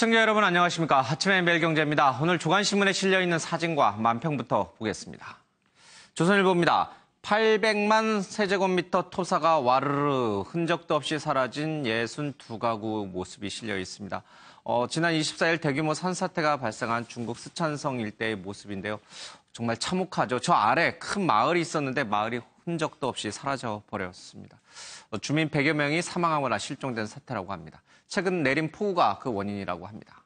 시청자 여러분 안녕하십니까. 하츠맨벨 경제입니다 오늘 조간신문에 실려있는 사진과 만평부터 보겠습니다. 조선일보입니다. 800만 세제곱미터 토사가 와르르 흔적도 없이 사라진 62가구 모습이 실려 있습니다. 어, 지난 24일 대규모 산사태가 발생한 중국 스촨성 일대의 모습인데요. 정말 참혹하죠. 저 아래 큰 마을이 있었는데 마을이 흔적도 없이 사라져 버렸습니다. 어, 주민 100여 명이 사망하거나 실종된 사태라고 합니다. 최근 내린 폭우가 그 원인이라고 합니다.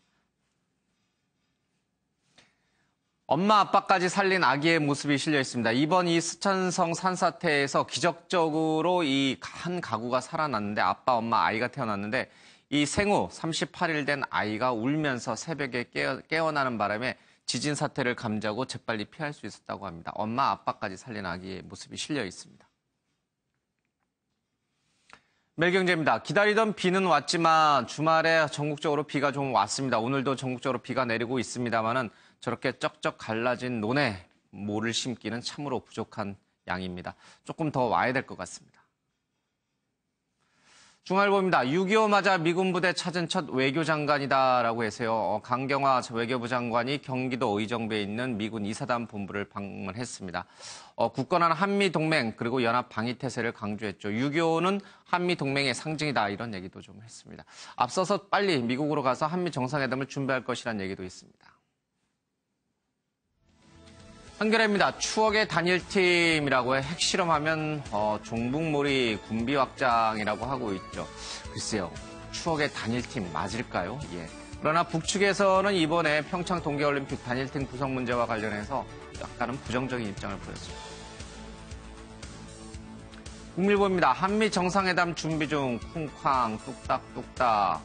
엄마 아빠까지 살린 아기의 모습이 실려 있습니다. 이번 이 스천성 산사태에서 기적적으로 이 한 가구가 살아났는데 아빠 엄마 아이가 태어났는데 이 생후 38일 된 아이가 울면서 새벽에 깨어, 나는 바람에 지진 사태를 감지하고 재빨리 피할 수 있었다고 합니다. 엄마 아빠까지 살린 아기의 모습이 실려 있습니다. 매경제입니다. 기다리던 비는 왔지만 주말에 전국적으로 비가 좀 왔습니다. 오늘도 전국적으로 비가 내리고 있습니다만은 저렇게 쩍쩍 갈라진 논에 모를 심기는 참으로 부족한 양입니다. 조금 더 와야 될 것 같습니다. 중일보입니다6.25 맞아 미군 부대 찾은 첫 외교장관이다라고 해서요. 어, 강경화 외교부 장관이 경기도 의정부에 있는 미군 이사단 본부를 방문했습니다. 어, 굳건한 한미 동맹 그리고 연합 방위 태세를 강조했죠. 6.25는 한미 동맹의 상징이다 이런 얘기도 좀 했습니다. 앞서서 빨리 미국으로 가서 한미 정상회담을 준비할 것이라는 얘기도 있습니다. 한결입니다 추억의 단일팀이라고 핵실험하면 어, 종북몰이 군비확장이라고 하고 있죠. 글쎄요, 추억의 단일팀 맞을까요? 예. 그러나 북측에서는 이번에 평창 동계올림픽 단일팀 구성 문제와 관련해서 약간은 부정적인 입장을 보였습니다. 국밀보입니다. 한미 정상회담 준비 중 쿵쾅 뚝딱뚝딱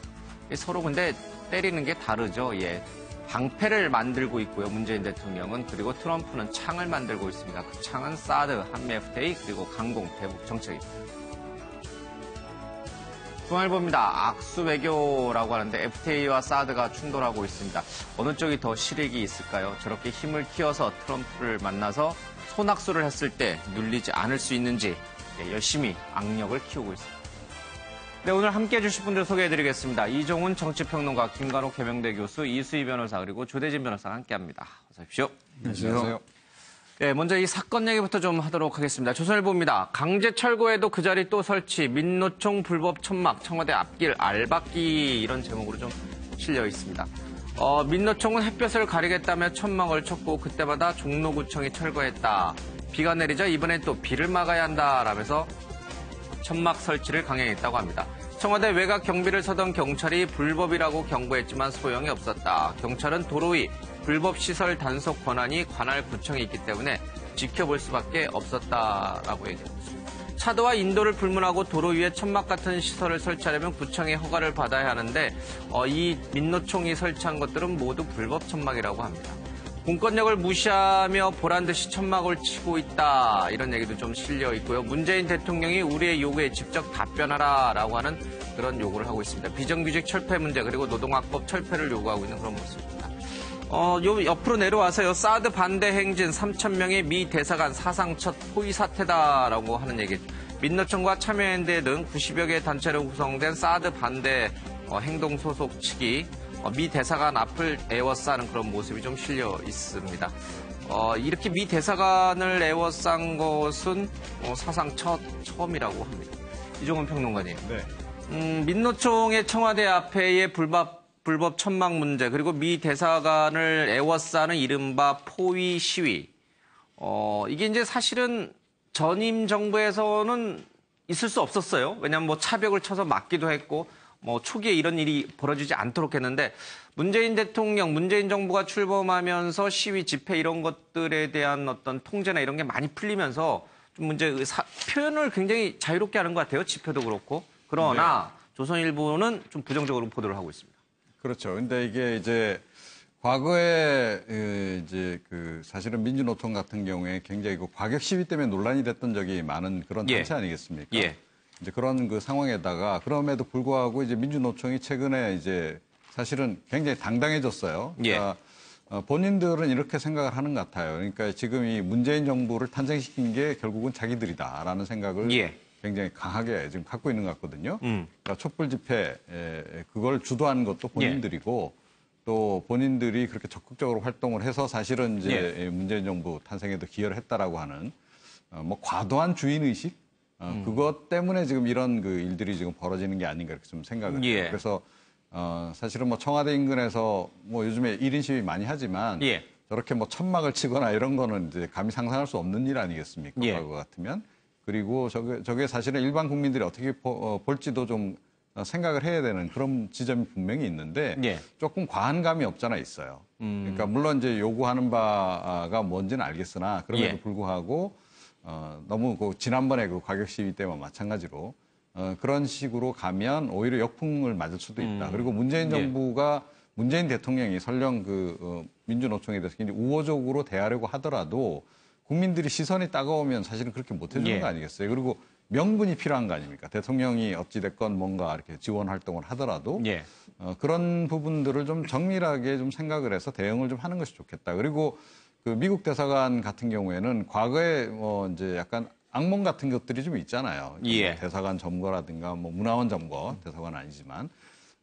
서로 근데 때리는 게 다르죠. 예. 방패를 만들고 있고요. 문재인 대통령은 그리고 트럼프는 창을 만들고 있습니다. 그 창은 사드, 한미 FTA 그리고 강공 대북 정책입니다. 중알보입니다. 악수 외교라고 하는데 FTA와 사드가 충돌하고 있습니다. 어느 쪽이 더 실익이 있을까요? 저렇게 힘을 키워서 트럼프를 만나서 손악수를 했을 때 눌리지 않을 수 있는지 예, 열심히 악력을 키우고 있습니다. 네, 오늘 함께해 주실 분들 소개해드리겠습니다. 이종훈 정치평론가, 김관옥 개명대 교수, 이수희 변호사, 그리고 조대진 변호사 함께합니다. 어서 오십시오. 안녕하세요. 네, 먼저 이 사건 얘기부터 좀 하도록 하겠습니다. 조선일보입니다. 강제 철거에도 그 자리 또 설치, 민노총 불법 천막, 청와대 앞길 알박기 이런 제목으로 좀 실려 있습니다. 어, 민노총은 햇볕을 가리겠다며 천막을 쳤고 그때마다 종로구청이 철거했다. 비가 내리자 이번엔 또 비를 막아야 한다라면서 천막 설치를 강행했다고 합니다. 청와대 외곽 경비를 서던 경찰이 불법이라고 경고했지만 소용이 없었다. 경찰은 도로 위 불법 시설 단속 권한이 관할 구청에 있기 때문에 지켜볼 수밖에 없었다라고 얘기했습니다. 차도와 인도를 불문하고 도로 위에 천막 같은 시설을 설치하려면 구청의 허가를 받아야 하는데 어, 이 민노총이 설치한 것들은 모두 불법 천막이라고 합니다. 공권력을 무시하며 보란듯이 천막을 치고 있다. 이런 얘기도 좀 실려 있고요. 문재인 대통령이 우리의 요구에 직접 답변하라라고 하는 그런 요구를 하고 있습니다. 비정규직 철폐 문제 그리고 노동학법 철폐를 요구하고 있는 그런 모습입니다. 어, 요 옆으로 내려와서요. 사드 반대 행진 3천 명의 미 대사관 사상 첫 포위 사태다라고 하는 얘기. 민노총과 참여연대 등 90여 개 단체로 구성된 사드 반대 어, 행동 소속 측이 어, 미 대사관 앞을 에워싸는 그런 모습이 좀 실려 있습니다. 어, 이렇게 미 대사관을 에워싼 것은 어, 사상 첫 처음이라고 합니다. 이종훈 평론가님. 네. 음, 민노총의 청와대 앞에의 불법 불법 천막 문제 그리고 미 대사관을 에워싸는 이른바 포위 시위. 어, 이게 이제 사실은 전임 정부에서는 있을 수 없었어요. 왜냐하면 뭐 차벽을 쳐서 막기도 했고 뭐 초기에 이런 일이 벌어지지 않도록 했는데 문재인 대통령, 문재인 정부가 출범하면서 시위 집회 이런 것들에 대한 어떤 통제나 이런 게 많이 풀리면서 좀 문제 사, 표현을 굉장히 자유롭게 하는 것 같아요. 집회도 그렇고 그러나 네. 조선일보는 좀 부정적으로 보도를 하고 있습니다. 그렇죠. 근데 이게 이제 과거에 이제 그 사실은 민주노총 같은 경우에 굉장히 그 과격 시위 때문에 논란이 됐던 적이 많은 그런 예. 단체 아니겠습니까? 예. 이제 그런 그 상황에다가 그럼에도 불구하고 이제 민주노총이 최근에 이제 사실은 굉장히 당당해졌어요. 예. 그러니까 예. 본인들은 이렇게 생각을 하는 것 같아요. 그러니까 지금 이 문재인 정부를 탄생시킨 게 결국은 자기들이다라는 생각을 예. 굉장히 강하게 지금 갖고 있는 것 같거든요. 음. 그러니까 촛불 집회 그걸 주도하는 것도 예. 본인들이고 예. 또 본인들이 그렇게 적극적으로 활동을 해서 사실은 이제 예. 문재인 정부 탄생에도 기여를 했다라고 하는 어, 뭐 과도한 주인 의식 어, 음. 그것 때문에 지금 이런 그 일들이 지금 벌어지는 게 아닌가 이렇게 좀 생각을 해요. 예. 그래서 어, 사실은 뭐 청와대 인근에서 뭐 요즘에 1인 시위 많이 하지만 예. 저렇게 뭐 천막을 치거나 이런 거는 이제 감히 상상할 수 없는 일 아니겠습니까? 예. 과거 같으면. 그리고 저게, 저게 사실은 일반 국민들이 어떻게 보, 어, 볼지도 좀 어, 생각을 해야 되는 그런 지점이 분명히 있는데 예. 조금 과한 감이 없잖아 있어요. 음. 그러니까 물론 이제 요구하는 바가 뭔지는 알겠으나 그럼에도 예. 불구하고 어, 너무 그 지난번에 그 가격 시위 때와 마찬가지로 어, 그런 식으로 가면 오히려 역풍을 맞을 수도 있다. 음. 그리고 문재인 예. 정부가 예. 문재인 대통령이 설령 그 어, 민주노총에 대해서 굉장히 우호적으로 대하려고 하더라도 국민들이 시선이 따가우면 사실은 그렇게 못 해주는 예. 거 아니겠어요? 그리고 명분이 필요한 거 아닙니까? 대통령이 어찌됐건 뭔가 이렇게 지원 활동을 하더라도 예. 어, 그런 부분들을 좀 정밀하게 좀 생각을 해서 대응을 좀 하는 것이 좋겠다. 그리고 그 미국 대사관 같은 경우에는 과거에 뭐 이제 약간 악몽 같은 것들이 좀 있잖아요. 예. 뭐 대사관 점거라든가 뭐 문화원 점거, 대사관 아니지만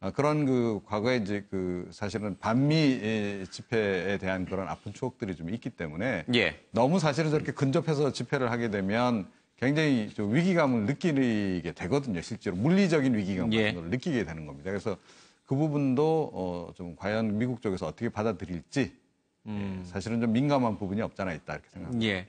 아, 그런 그 과거에 이제 그 사실은 반미 예, 집회에 대한 그런 아픈 추억들이 좀 있기 때문에 예. 너무 사실은 저렇게 근접해서 집회를 하게 되면 굉장히 좀 위기감을 느끼게 되거든요. 실제로 물리적인 위기감 을 예. 느끼게 되는 겁니다. 그래서 그 부분도 어, 좀 과연 미국 쪽에서 어떻게 받아들일지 예, 음. 사실은 좀 민감한 부분이 없잖아 있다 이렇게 생각합니다. 예.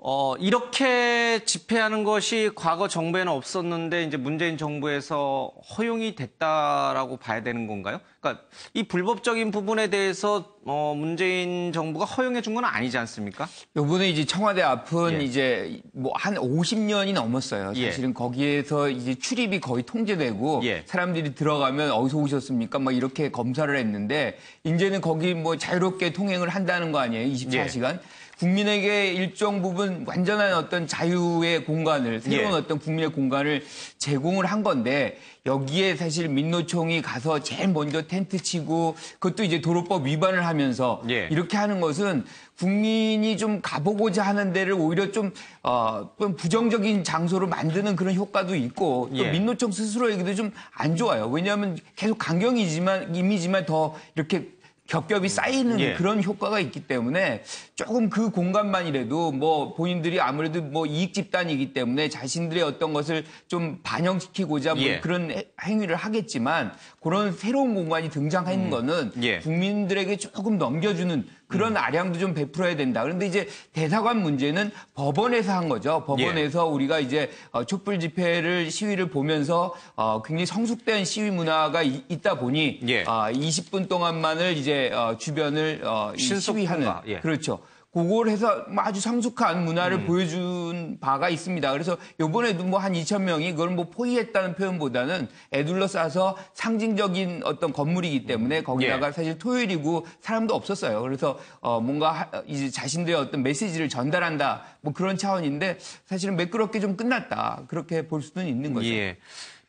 어, 이렇게 집회하는 것이 과거 정부에는 없었는데 이제 문재인 정부에서 허용이 됐다라고 봐야 되는 건가요? 그러니까 이 불법적인 부분에 대해서 어, 문재인 정부가 허용해 준 건 아니지 않습니까? 요번에 이제 청와대 앞은 예. 이제 뭐 한 50년이 넘었어요. 예. 사실은 거기에서 이제 출입이 거의 통제되고 예. 사람들이 들어가면 어디서 오셨습니까? 뭐 이렇게 검사를 했는데 이제는 거기 뭐 자유롭게 통행을 한다는 거 아니에요? 24시간. 국민에게 일정 부분 완전한 어떤 자유의 공간을 새로운 예. 어떤 국민의 공간을 제공을 한 건데 여기에 사실 민노총이 가서 제일 먼저 텐트 치고 그것도 이제 도로법 위반을 하면서 예. 이렇게 하는 것은 국민이 좀 가보고자 하는 데를 오히려 좀, 어, 부정적인 장소로 만드는 그런 효과도 있고 또 예. 민노총 스스로에게도 좀 안 좋아요. 왜냐하면 계속 강경 이지만 이미지만 더 이렇게 겹겹이 쌓이는 예. 그런 효과가 있기 때문에 조금 그 공간만이라도 뭐 본인들이 아무래도 뭐 이익 집단이기 때문에 자신들의 어떤 것을 좀 반영시키고자 뭐 예. 그런 행위를 하겠지만 그런 새로운 공간이 등장한 음. 거는 예. 국민들에게 조금 넘겨주는 그런 음. 아량도 좀 베풀어야 된다. 그런데 이제 대사관 문제는 법원에서 한 거죠. 법원에서 예. 우리가 이제 어, 촛불 집회를 시위를 보면서 어, 굉장히 성숙된 시위 문화가 있다 보니 예. 20분 아, 동안만을 이제 어, 주변을 신속하는 예. 그렇죠. 그걸 해서 뭐 아주 성숙한 문화를 음. 보여준 바가 있습니다. 그래서 요번에도 뭐한 2천 명이 그걸 뭐 포위했다는 표현보다는 애둘러 싸서 상징적인 어떤 건물이기 때문에 음. 거기다가 예. 사실 토요일이고 사람도 없었어요. 그래서 어 뭔가 이제 자신들의 어떤 메시지를 전달한다 뭐 그런 차원인데 사실은 매끄럽게 좀 끝났다 그렇게 볼 수는 있는 거죠. 예.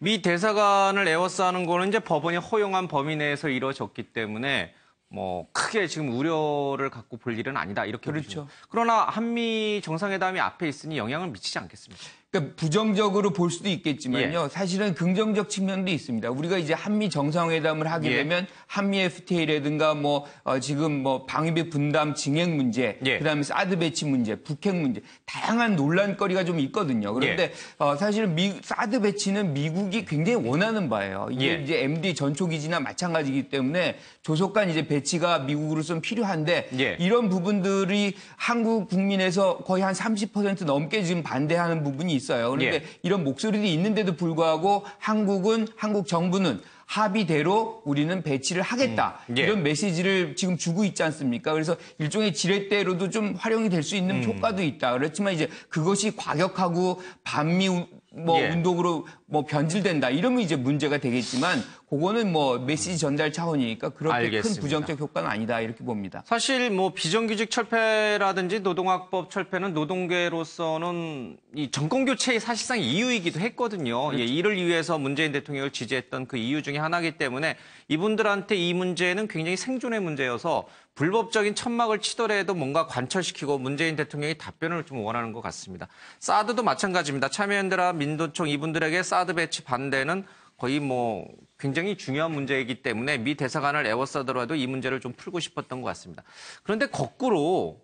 미 대사관을 에워싸는 거는 이제 법원이 허용한 범위 내에서 이루어졌기 때문에 뭐 크게 지금 우려를 갖고 볼 일은 아니다 이렇게 그렇죠. 보시면. 그러나 한미 정상회담이 앞에 있으니 영향을 미치지 않겠습니까? 그러니까 부정적으로 볼 수도 있겠지만요. 예. 사실은 긍정적 측면도 있습니다. 우리가 이제 한미 정상회담을 하게 예. 되면 한미 FTA라든가 뭐 어, 지금 뭐 방위비 분담 증액 문제, 예. 그다음에 사드 배치 문제, 북핵 문제 다양한 논란거리가 좀 있거든요. 그런데 예. 어, 사실은 미, 사드 배치는 미국이 굉장히 원하는 바예요. 이게 예. 이제 MD 전초 기지나 마찬가지이기 때문에 조속한 이제 배치가 미국으로서는 필요한데 예. 이런 부분들이 한국 국민에서 거의 한 30% 넘게 지금 반대하는 부분이 있어요. 그런데 예. 이런 목소리도 있는데도 불구하고 한국은 한국 정부는 합의대로 우리는 배치를 하겠다 음, 예. 이런 메시지를 지금 주고 있지 않습니까? 그래서 일종의 지렛대로도 좀 활용이 될 수 있는 음. 효과도 있다. 그렇지만 이제 그것이 과격하고 반미 뭐 예. 운동으로 뭐 변질된다 이러면 이제 문제가 되겠지만 그거는 뭐 메시지 전달 차원이니까 그렇게 알겠습니다. 큰 부정적 효과는 아니다 이렇게 봅니다. 사실 뭐 비정규직 철폐라든지 노동학법 철폐는 노동계로서는 이 정권 교체의 사실상 이유이기도 했거든요. 예, 그렇죠. 예, 이를 위해서 문재인 대통령을 지지했던 그 이유 중에 하나이기 때문에 이분들한테 이 문제는 굉장히 생존의 문제여서 불법적인 천막을 치더라도 뭔가 관철시키고 문재인 대통령이 답변을 좀 원하는 것 같습니다. 사드도 마찬가지입니다. 참여연대라 민도총 이분들에게 사드 배치 반대는 거의 뭐 굉장히 중요한 문제이기 때문에 미 대사관을 에워싸더라도이 문제를 좀 풀고 싶었던 것 같습니다. 그런데 거꾸로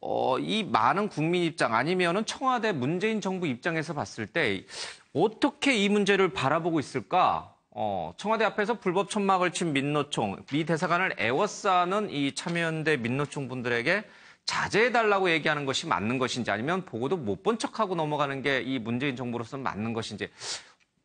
어, 이 많은 국민 입장 아니면은 청와대 문재인 정부 입장에서 봤을 때 어떻게 이 문제를 바라보고 있을까? 어, 청와대 앞에서 불법 천막을 친 민노총, 미 대사관을 에워싸는이 참여연대 민노총 분들에게 자제해달라고 얘기하는 것이 맞는 것인지 아니면 보고도 못 본 척하고 넘어가는 게 이 문재인 정부로서는 맞는 것인지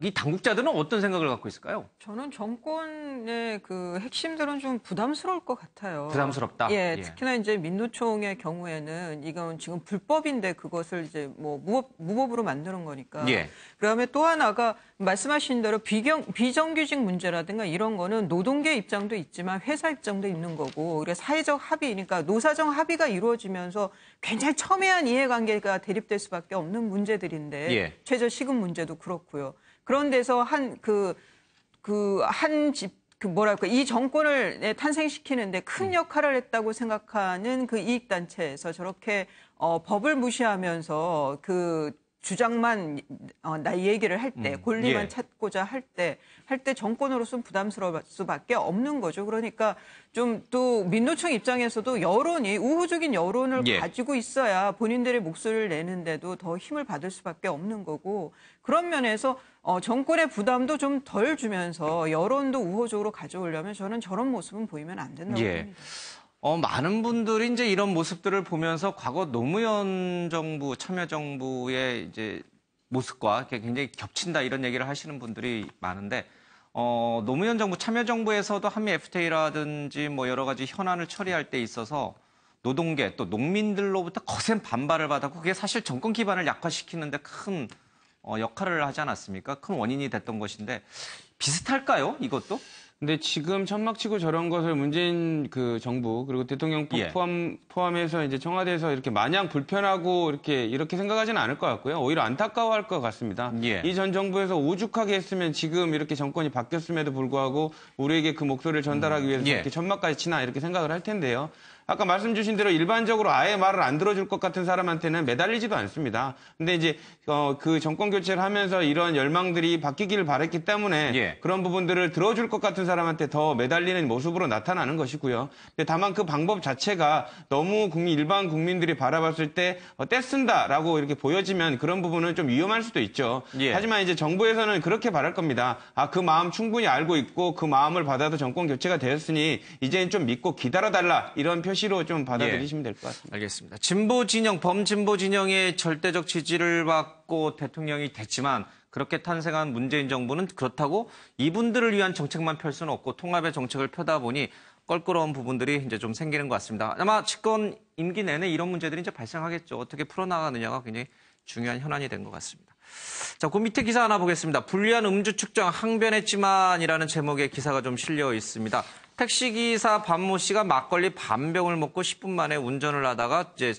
이 당국자들은 어떤 생각을 갖고 있을까요? 저는 정권의 그 핵심들은 좀 부담스러울 것 같아요. 부담스럽다. 예, 예. 특히나 이제 민노총의 경우에는 이건 지금 불법인데 그것을 이제 뭐 무법 무법으로 만드는 거니까. 예. 그다음에 또 하나가 말씀하신 대로 비경 비정규직 문제라든가 이런 거는 노동계 입장도 있지만 회사 입장도 있는 거고. 그래 사회적 합의 그니까 노사정 합의가 이루어지면서 굉장히 첨예한 이해관계가 대립될 수밖에 없는 문제들인데 예. 최저 시급 문제도 그렇고요. 그런 데서 한 그 그 한 집 그 뭐랄까 이 정권을 탄생시키는데 큰 음. 역할을 했다고 생각하는 그 이익 단체에서 저렇게 어, 법을 무시하면서 그 주장만 어, 나 얘기를 할때 음. 권리만 예. 찾고자 할 때 할 때 정권으로서는 부담스러울 수밖에 없는 거죠. 그러니까 좀 또 민노총 입장에서도 여론이 우호적인 여론을 예. 가지고 있어야 본인들의 목소리를 내는데도 더 힘을 받을 수밖에 없는 거고 그런 면에서 어, 정권의 부담도 좀 덜 주면서 여론도 우호적으로 가져오려면 저는 저런 모습은 보이면 안 된다고 예. 봅니다. 어, 많은 분들이 이제 이런 모습들을 보면서 과거 노무현 정부, 참여정부의 이제 모습과 굉장히 겹친다 이런 얘기를 하시는 분들이 많은데 어, 노무현 정부, 참여정부에서도 한미 FTA라든지 뭐 여러 가지 현안을 처리할 때 있어서 노동계 또 농민들로부터 거센 반발을 받았고 그게 사실 정권 기반을 약화시키는데 큰 어, 역할을 하지 않았습니까? 큰 원인이 됐던 것인데 비슷할까요? 이것도? 근데 지금 천막치고 저런 것을 문재인 그 정부 그리고 대통령 예. 포함 포함해서 이제 청와대에서 이렇게 마냥 불편하고 이렇게 이렇게 생각하지는 않을 것 같고요. 오히려 안타까워할 것 같습니다. 예. 이전 정부에서 오죽하게 했으면 지금 이렇게 정권이 바뀌었음에도 불구하고 우리에게 그 목소리를 전달하기 음. 위해서 음. 예. 이렇게 천막까지 치나 이렇게 생각을 할 텐데요. 아까 말씀 주신 대로 일반적으로 아예 말을 안 들어줄 것 같은 사람한테는 매달리지도 않습니다. 근데 이제 어, 그 정권 교체를 하면서 이런 열망들이 바뀌기를 바랬기 때문에 예. 그런 부분들을 들어줄 것 같은 사람한테 더 매달리는 모습으로 나타나는 것이고요. 근데 다만 그 방법 자체가 너무 국민 일반 국민들이 바라봤을 때 어, 떼쓴다라고 이렇게 보여지면 그런 부분은 좀 위험할 수도 있죠. 예. 하지만 이제 정부에서는 그렇게 바랄 겁니다. 아그 마음 충분히 알고 있고 그 마음을 받아도 정권 교체가 되었으니 이제는 좀 믿고 기다려달라 이런 표현. 표시로 좀 받아들이시면 예. 될것 같습니다. 알겠습니다. 진보 진영, 범진보 진영의 절대적 지지를 받고 대통령이 됐지만 그렇게 탄생한 문재인 정부는 그렇다고 이분들을 위한 정책만 펼 수는 없고 통합의 정책을 펴다 보니 껄끄러운 부분들이 이제 좀 생기는 것 같습니다. 아마 집권 임기 내내 이런 문제들이 이제 발생하겠죠. 어떻게 풀어나가느냐가 굉장히 중요한 현안이 된 것 같습니다. 자, 그 밑에 기사 하나 보겠습니다. 불리한 음주 측정 항변했지만이라는 제목의 기사가 좀 실려 있습니다. 택시기사 반모 씨가 막걸리 반병을 먹고 10분 만에 운전을 하다가 이제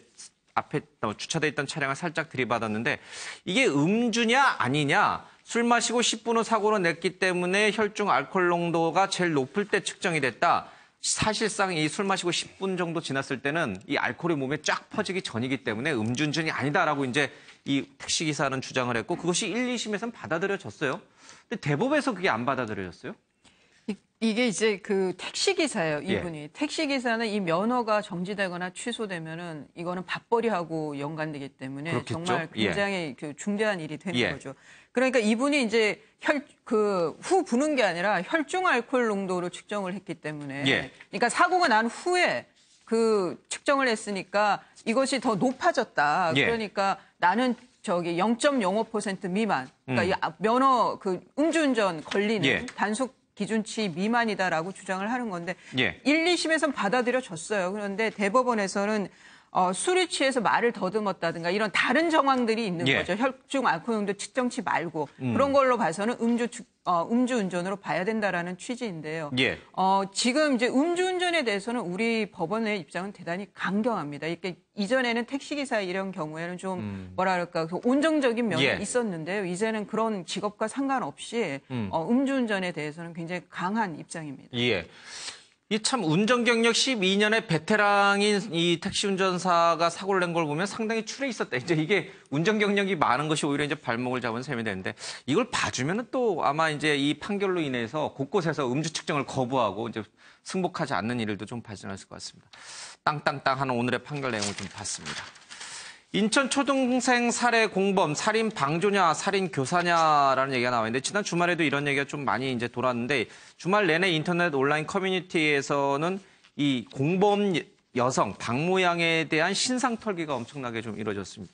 앞에 어, 주차돼 있던 차량을 살짝 들이받았는데 이게 음주냐 아니냐 술 마시고 10분 후 사고를 냈기 때문에 혈중 알코올 농도가 제일 높을 때 측정이 됐다. 사실상 이 술 마시고 10분 정도 지났을 때는 이 알코올이 몸에 쫙 퍼지기 전이기 때문에 음주운전이 아니다라고 이제 이 택시기사는 주장을 했고 그것이 1, 2심에서는 받아들여졌어요. 근데 대법에서 그게 안 받아들여졌어요. 이게 이제 그 택시 기사예요 예. 이분이 예. 택시 기사는 이 면허가 정지되거나 취소되면은 이거는 밥벌이하고 연관되기 때문에 그렇겠죠? 정말 예. 굉장히 예. 그 중대한 일이 되는 예. 거죠. 그러니까 이분이 이제 혈 그 후 부는 게 아니라 혈중 알코올 농도를 측정을 했기 때문에 예. 그러니까 사고가 난 후에 그 측정을 했으니까 이것이 더 높아졌다. 그러니까 나는 저기 0.05% 미만, 그러니까 음. 아, 면허 그 음주운전 걸리는 단속 기준치 미만이다라고 주장을 하는 건데 예. 1, 2심에선 받아들여졌어요. 그런데 대법원에서는 어, 술에 취해서 말을 더듬었다든가 이런 다른 정황들이 있는 예. 거죠. 혈중 알코올농도 측정치 말고 음. 그런 걸로 봐서는 음주 어, 음주운전으로 봐야 된다라는 취지인데요. 예. 어, 지금 이제 음주운전에 대해서는 우리 법원의 입장은 대단히 강경합니다. 이게 이전에는 택시기사 이런 경우에는 좀 음. 뭐라 그럴까 온정적인 면이 예. 있었는데요. 이제는 그런 직업과 상관없이 음. 어, 음주운전에 대해서는 굉장히 강한 입장입니다. 예. 이참 운전 경력 12년의 베테랑인 이 택시 운전사가 사고를 낸 걸 보면 상당히 출에 있었다. 이제 이게 운전 경력이 많은 것이 오히려 이제 발목을 잡은 셈이 되는데 이걸 봐주면은 또 아마 이제 이 판결로 인해서 곳곳에서 음주 측정을 거부하고 이제 승복하지 않는 일도 들좀 발생했을 것 같습니다. 땅땅땅 하는 오늘의 판결 내용을 좀 봤습니다. 인천 초등생 살해 공범, 살인 방조냐, 살인 교사냐라는 얘기가 나와 있는데 지난 주말에도 이런 얘기가 좀 많이 이제 돌았는데 주말 내내 인터넷 온라인 커뮤니티에서는 이 공범 여성 박모양에 대한 신상 털기가 엄청나게 좀 이루어졌습니다.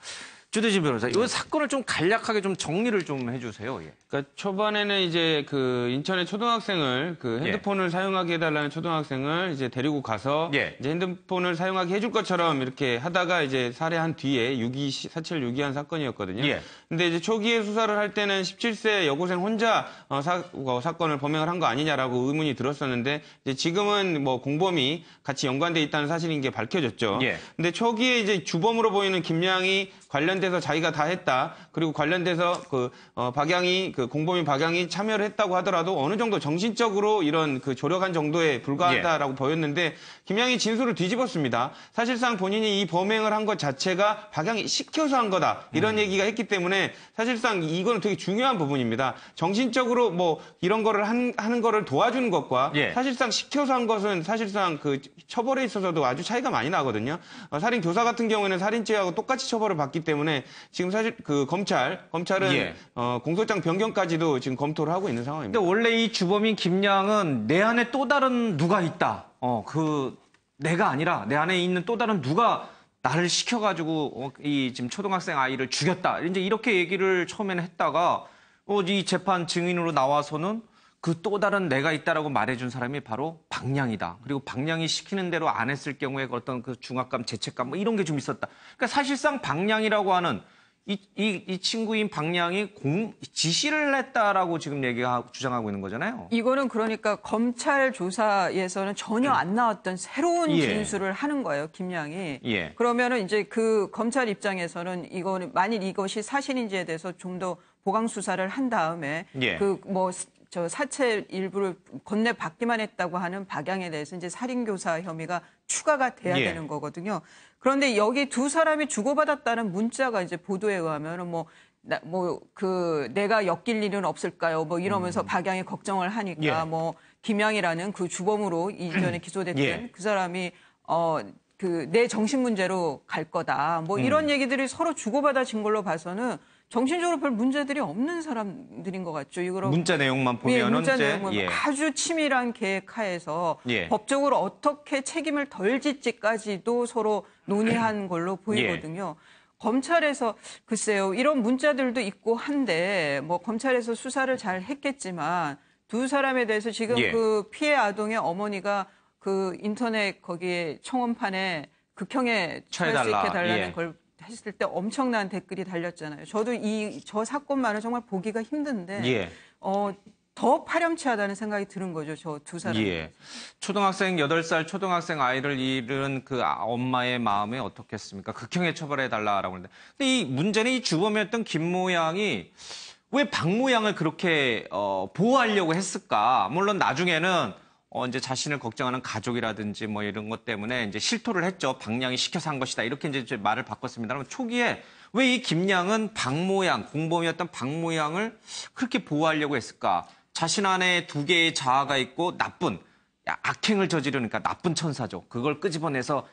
주대진 변호사, 이 네. 사건을 좀 간략하게 좀 정리를 좀 해주세요. 예. 그러니까 초반에는 이제 그 인천의 초등학생을 그 예. 핸드폰을 예. 사용하게 해달라는 초등학생을 이제 데리고 가서 예. 이제 핸드폰을 사용하게 해줄 것처럼 이렇게 하다가 이제 살해한 뒤에 유기 사체를 유기한 사건이었거든요. 그런데 예. 이제 초기에 수사를 할 때는 17세 여고생 혼자 어, 사, 어, 사건을 범행을 한 거 아니냐라고 의문이 들었었는데 이제 지금은 뭐 공범이 같이 연관돼 있다는 사실인 게 밝혀졌죠. 그런데 예. 초기에 이제 주범으로 보이는 김양이 관련 관련돼서 자기가 다 했다. 그리고 관련돼서 그 어, 박양이 그 공범인 박양이 참여를 했다고 하더라도 어느 정도 정신적으로 이런 그 조력한 정도에 불과하다라고 예. 보였는데 김양이 진술을 뒤집었습니다. 사실상 본인이 이 범행을 한 것 자체가 박양이 시켜서 한 거다 이런 음. 얘기가 했기 때문에 사실상 이거는 되게 중요한 부분입니다. 정신적으로 뭐 이런 거를 한, 하는 거를 도와주는 것과 예. 사실상 시켜서 한 것은 사실상 그 처벌에 있어서도 아주 차이가 많이 나거든요. 어, 살인 교사 같은 경우에는 살인죄하고 똑같이 처벌을 받기 때문에. 때문에 지금 사실 그 검찰 검찰은 예. 어, 공소장 변경까지도 지금 검토를 하고 있는 상황입니다. 근데 원래 이 주범인 김양은 내 안에 또 다른 누가 있다. 어, 그 내가 아니라 내 안에 있는 또 다른 누가 나를 시켜가지고 어, 이 지금 초등학생 아이를 죽였다. 이제 이렇게 얘기를 처음에는 했다가 어, 이 재판 증인으로 나와서는 그또 다른 내가 있다라고 말해준 사람이 바로 방량이다. 그리고 방량이 시키는 대로 안 했을 경우에 어떤 그 중압감, 죄책감 뭐 이런 게 좀 있었다. 그러니까 사실상 방량이라고 하는 이, 이, 이 친구인 방량이 공, 지시를 했다라고 지금 얘기하 주장하고 있는 거잖아요. 이거는 그러니까 검찰 조사에서는 전혀 안 나왔던 새로운 예. 진술을 하는 거예요, 김양이. 예. 그러면은 이제 그 검찰 입장에서는 이거는 만일 이것이 사실인지에 대해서 좀 더 보강 수사를 한 다음에 예. 그뭐 저 사체 일부를 건네 받기만 했다고 하는 박양에 대해서 이제 살인교사 혐의가 추가가 돼야 예. 되는 거거든요. 그런데 여기 두 사람이 주고받았다는 문자가 이제 보도에 의하면 뭐뭐 그 내가 엮일 일은 없을까요? 뭐 이러면서 음. 박양이 걱정을 하니까 예. 뭐 김양이라는 그 주범으로 이전에 음. 기소됐던 예. 그 사람이 어 그 내 정신 문제로 갈 거다. 뭐 이런 음. 얘기들이 서로 주고받아진 걸로 봐서는 정신적으로 별 문제들이 없는 사람들인 것 같죠. 이거 문자 내용만 보면 예, 문자 내용만 예. 아주 치밀한 계획하에서 예. 법적으로 어떻게 책임을 덜 짓지까지도 서로 논의한 걸로 예. 보이거든요. 검찰에서 글쎄요 이런 문자들도 있고 한데 뭐 검찰에서 수사를 잘 했겠지만 두 사람에 대해서 지금 예. 그 피해 아동의 어머니가 그 인터넷 거기에 청원판에 극형에 처할 수 있게 달라는 예. 걸 했을 때 엄청난 댓글이 달렸잖아요. 저도 이 저 사건만을 정말 보기가 힘든데 예. 어, 더 파렴치하다는 생각이 드는 거죠. 저 두 사람. 예. 초등학생 8살 초등학생 아이를 잃은 그 아, 엄마의 마음에 어떻겠습니까? 극형의 처벌해 달라라고 하는데. 근데 이 문제는 이 주범이었던 김모양이 왜 박모양을 그렇게 어, 보호하려고 했을까? 물론 나중에는 어, 이제 자신을 걱정하는 가족이라든지 뭐 이런 것 때문에 이제 실토를 했죠. 박량이 시켜서 한 것이다. 이렇게 이제 말을 바꿨습니다. 그러면 초기에 왜 이 김량은 박모양, 공범이었던 박모양을 그렇게 보호하려고 했을까? 자신 안에 두 개의 자아가 있고 나쁜, 악행을 저지르니까 나쁜 천사죠. 그걸 끄집어내서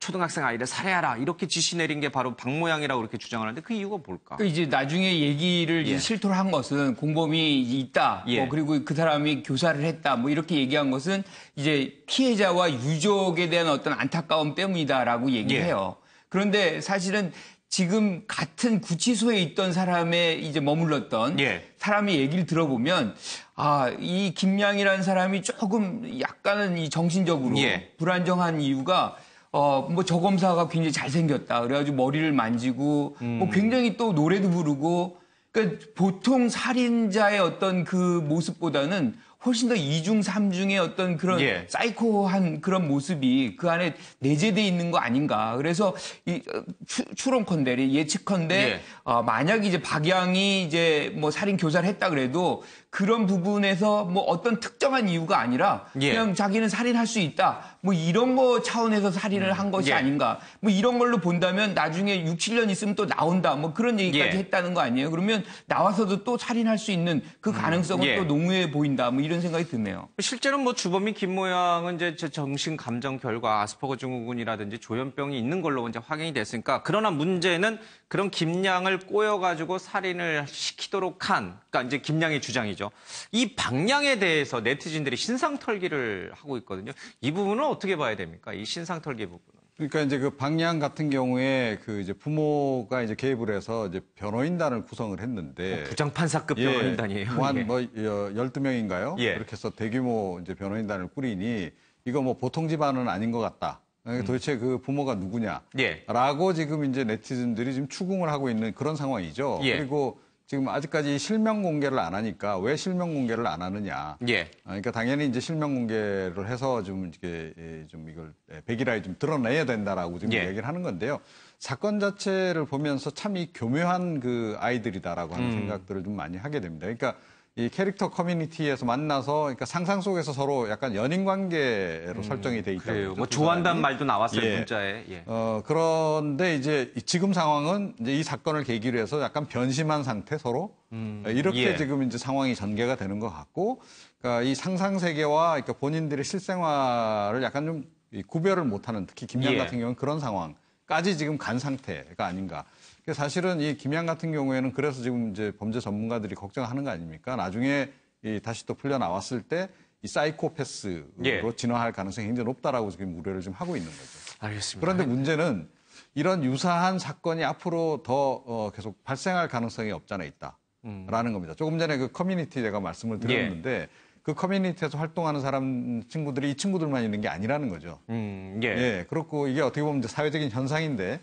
초등학생 아이를 살해하라 이렇게 지시 내린 게 바로 박모양이라고 그렇게 주장하는데 그 이유가 뭘까? 그 이제 나중에 얘기를 예. 이제 실토를 한 것은 공범이 있다, 뭐 예. 뭐 그리고 그 사람이 교사를 했다, 뭐 이렇게 얘기한 것은 이제 피해자와 유족에 대한 어떤 안타까움 때문이다라고 얘기해요. 예. 그런데 사실은 지금 같은 구치소에 있던 사람의 이제 머물렀던 예. 사람의 얘기를 들어보면 아, 이 김양이라는 사람이 조금 약간은 이 정신적으로 예. 불안정한 이유가 어뭐 저검사가 굉장히 잘생겼다 그래가지고 머리를 만지고 뭐 음. 뭐 굉장히 또 노래도 부르고 그러니까 보통 살인자의 어떤 그 모습보다는 훨씬 더 이중 삼중의 어떤 그런 예. 사이코한 그런 모습이 그 안에 내재돼 있는 거 아닌가. 그래서 이 어, 추, 론컨대 예측컨대 예. 어, 만약 이제 박양이 이제 뭐 살인 교사를 했다 그래도 그런 부분에서 뭐 어떤 특정한 이유가 아니라 예. 그냥 자기는 살인할 수 있다. 뭐 이런 거 차원에서 살인을 한 것이 예. 아닌가. 뭐 이런 걸로 본다면 나중에 6, 7년 있으면 또 나온다. 뭐 그런 예. 얘기까지 예. 했다는 거 아니에요. 그러면 나와서도 또 살인할 수 있는 그 음, 가능성은 음. 또 농후해 보인다. 뭐 이런 생각이 드네요. 실제로 뭐 주범이 김 모양은 이제 정신 감정 결과 아스퍼거 증후군이라든지 조현병이 있는 걸로 이제 확인이 됐으니까 그러나 문제는 그런 김양을 꼬여가지고 살인을 시키도록 한, 그러니까 이제 김양의 주장이죠. 이 방향에 대해서 네티즌들이 신상털기를 하고 있거든요. 이 부분은 어떻게 봐야 됩니까? 이 신상털기 부분은. 그러니까 이제 그 방향 같은 경우에 그 이제 부모가 이제 개입을 해서 이제 변호인단을 구성을 했는데 어, 부장판사급 예, 변호인단이에요. 한뭐 1 2 명인가요 예. 그렇게 해서 대규모 이제 변호인단을 꾸리니 이거 뭐 보통 집안은 아닌 것 같다. 도대체 그 부모가 누구냐라고 예. 지금 이제 네티즌들이 지금 추궁을 하고 있는 그런 상황이죠. 예. 그리고 지금 아직까지 실명 공개를 안 하니까 왜 실명 공개를 안 하느냐. 예. 아, 그러니까 당연히 이제 실명 공개를 해서 좀 이게 예, 좀 이걸 백일하에 좀 드러내야 된다라고 지금 예. 얘기를 하는 건데요. 사건 자체를 보면서 참 이 교묘한 그 아이들이다라고 하는 음. 생각들을 좀 많이 하게 됩니다. 그러니까 이 캐릭터 커뮤니티에서 만나서 그러니까 상상 속에서 서로 약간 연인 관계로 음, 설정이 돼 있다. 그래요. 뭐 좋아한다는 그 말도 나왔어요 예. 문자에. 예. 어, 그런데 이제 지금 상황은 이제 이 사건을 계기로 해서 약간 변심한 상태 서로 음, 어, 이렇게 예. 지금 이제 상황이 전개가 되는 것 같고 그러니까 이 상상 세계와 그러니까 본인들의 실생활을 약간 좀 구별을 못하는 특히 김양 예. 같은 경우는 그런 상황까지 지금 간 상태가 아닌가. 사실은 이 김양 같은 경우에는 그래서 지금 이제 범죄 전문가들이 걱정하는 거 아닙니까? 나중에 이 다시 또 풀려 나왔을 때 이 사이코패스로 예. 진화할 가능성이 굉장히 높다라고 지금 우려를 좀 하고 있는 거죠. 알겠습니다. 그런데 문제는 이런 유사한 사건이 앞으로 더 어, 계속 발생할 가능성이 없잖아 있다라는 음. 겁니다. 조금 전에 그 커뮤니티 제가 말씀을 드렸는데 예. 그 커뮤니티에서 활동하는 사람 친구들이 이 친구들만 있는 게 아니라는 거죠. 음, 예. 예. 그렇고 이게 어떻게 보면 사회적인 현상인데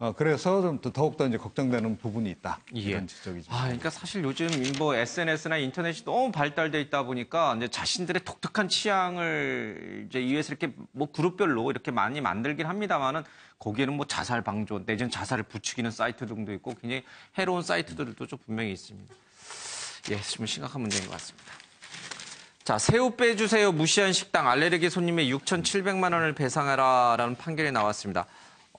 어, 그래서 좀 더욱더 이제 걱정되는 부분이 있다. 예. 이런 지적이죠. 아, 그러니까 사실 요즘 뭐 SNS나 인터넷이 너무 발달돼 있다 보니까 이제 자신들의 독특한 취향을 이제 위해서 이렇게 뭐 그룹별로 이렇게 많이 만들긴 합니다만은 거기에는 뭐 자살 방조 내지는 자살을 부추기는 사이트 등도 있고 굉장히 해로운 사이트들도 좀 분명히 있습니다. 예, 좀 심각한 문제인 것 같습니다. 자, 새우 빼주세요. 무시한 식당 알레르기 손님의 6,700만 원을 배상하라라는 판결이 나왔습니다.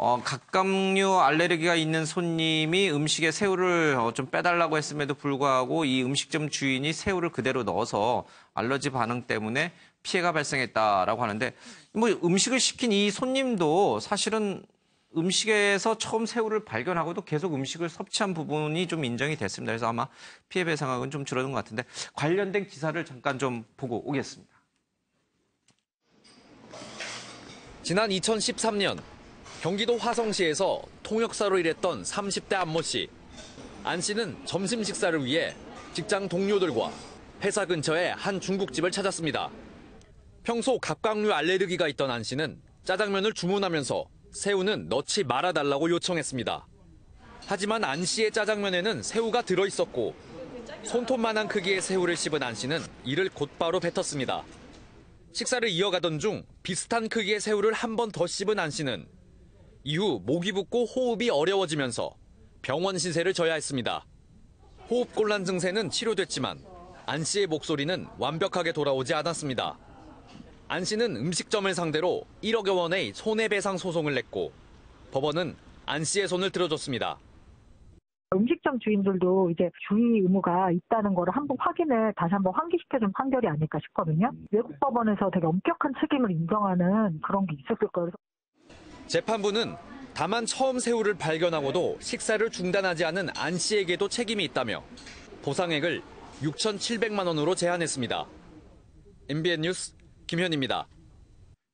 어, 각각류 알레르기가 있는 손님이 음식에 새우를 어, 좀 빼달라고 했음에도 불구하고 이 음식점 주인이 새우를 그대로 넣어서 알러지 반응 때문에 피해가 발생했다라고 하는데 뭐 음식을 시킨 이 손님도 사실은 음식에서 처음 새우를 발견하고도 계속 음식을 섭취한 부분이 좀 인정이 됐습니다. 그래서 아마 피해 배상액은 좀 줄어든 것 같은데 관련된 기사를 잠깐 좀 보고 오겠습니다. 지난 2013년 경기도 화성시에서 통역사로 일했던 30대 안모 씨. 안 씨는 점심 식사를 위해 직장 동료들과 회사 근처의 한 중국집을 찾았습니다. 평소 갑각류 알레르기가 있던 안 씨는 짜장면을 주문하면서 새우는 넣지 말아달라고 요청했습니다. 하지만 안 씨의 짜장면에는 새우가 들어있었고 손톱만한 크기의 새우를 씹은 안 씨는 이를 곧바로 뱉었습니다. 식사를 이어가던 중 비슷한 크기의 새우를 한 번 더 씹은 안 씨는 이후 목이 붓고 호흡이 어려워지면서 병원 신세를 져야 했습니다. 호흡곤란 증세는 치료됐지만 안 씨의 목소리는 완벽하게 돌아오지 않았습니다. 안 씨는 음식점을 상대로 1억여 원의 손해배상 소송을 냈고 법원은 안 씨의 손을 들어줬습니다. 음식점 주인들도 이제 주의 의무가 있다는 거를 한번 확인해 다시 한번 환기시켜준 판결이 아닐까 싶거든요. 외국 법원에서 되게 엄격한 책임을 인정하는 그런 게 있었을 거예요. 재판부는 다만 처음 새우를 발견하고도 식사를 중단하지 않은 안 씨에게도 책임이 있다며 보상액을 6,700만 원으로 제한했습니다. MBN 뉴스 김현입니다.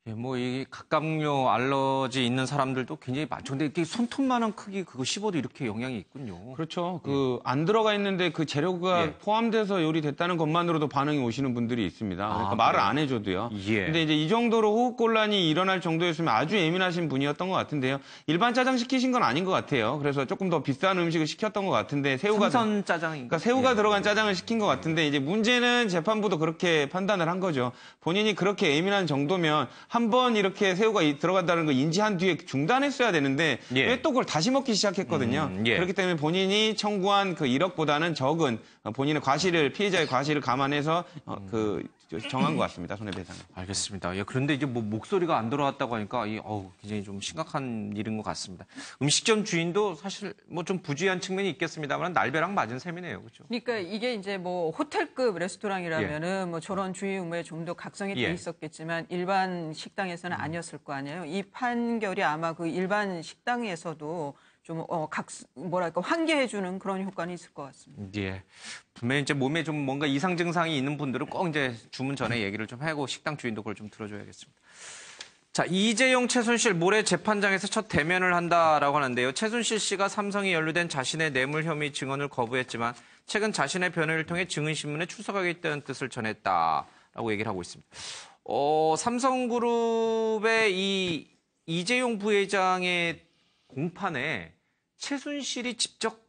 예, 뭐 이 각각류 알러지 있는 사람들도 굉장히 많죠. 근데 이게 손톱만한 크기 그거 씹어도 이렇게 영향이 있군요. 그렇죠. 그안 예. 들어가 있는데 그 재료가 예. 포함돼서 요리됐다는 것만으로도 반응이 오시는 분들이 있습니다. 그러니까 아, 말을 안 해줘도요. 예. 근데 이제 이 정도로 호흡 곤란이 일어날 정도였으면 아주 예민하신 분이었던 것 같은데요. 일반 짜장 시키신 건 아닌 것 같아요. 그래서 조금 더 비싼 음식을 시켰던 것 같은데 새우가 선 짜장. 그러니까 새우가 예. 들어간 짜장을 시킨 것 같은데 이제 문제는 재판부도 그렇게 판단을 한 거죠. 본인이 그렇게 예민한 정도면. 한번 이렇게 새우가 들어간다는 걸 인지한 뒤에 중단했어야 되는데 예. 왜또 그걸 다시 먹기 시작했거든요. 음, 예. 그렇기 때문에 본인이 청구한 그 1억보다는 적은 어, 본인의 과실을 피해자의 과실을 감안해서 어, 그 정한 것 같습니다 손해배상. 알겠습니다. 예, 그런데 이제 뭐 목소리가 안 돌아왔다고 하니까 이어 굉장히 좀 심각한 일인 것 같습니다. 음식점 주인도 사실 뭐 좀 부주의한 측면이 있겠습니다만 날벼락 맞은 셈이네요, 그렇죠? 그러니까 이게 이제 뭐 호텔급 레스토랑이라면은 예. 뭐 저런 주의 의무에 좀 더 각성이 돼 예. 있었겠지만 일반 식당에서는 음. 아니었을 거 아니에요. 이 판결이 아마 그 일반 식당에서도 좀 어, 각 뭐랄까 환기해주는 그런 효과는 있을 것 같습니다. 음, 예. 분명히 이제 몸에 좀 뭔가 이상 증상이 있는 분들은 꼭 이제 주문 전에 얘기를 좀 하고 식당 주인도 그걸 좀 들어줘야겠습니다. 자 이재용 최순실 모레 재판장에서 첫 대면을 한다라고 하는데요. 최순실 씨가 삼성이 연루된 자신의 뇌물 혐의 증언을 거부했지만 최근 자신의 변호를 통해 증인신문에 출석하겠다는 뜻을 전했다라고 얘기를 하고 있습니다. 어, 삼성그룹의 이 이재용 부회장의 공판에 최순실이 직접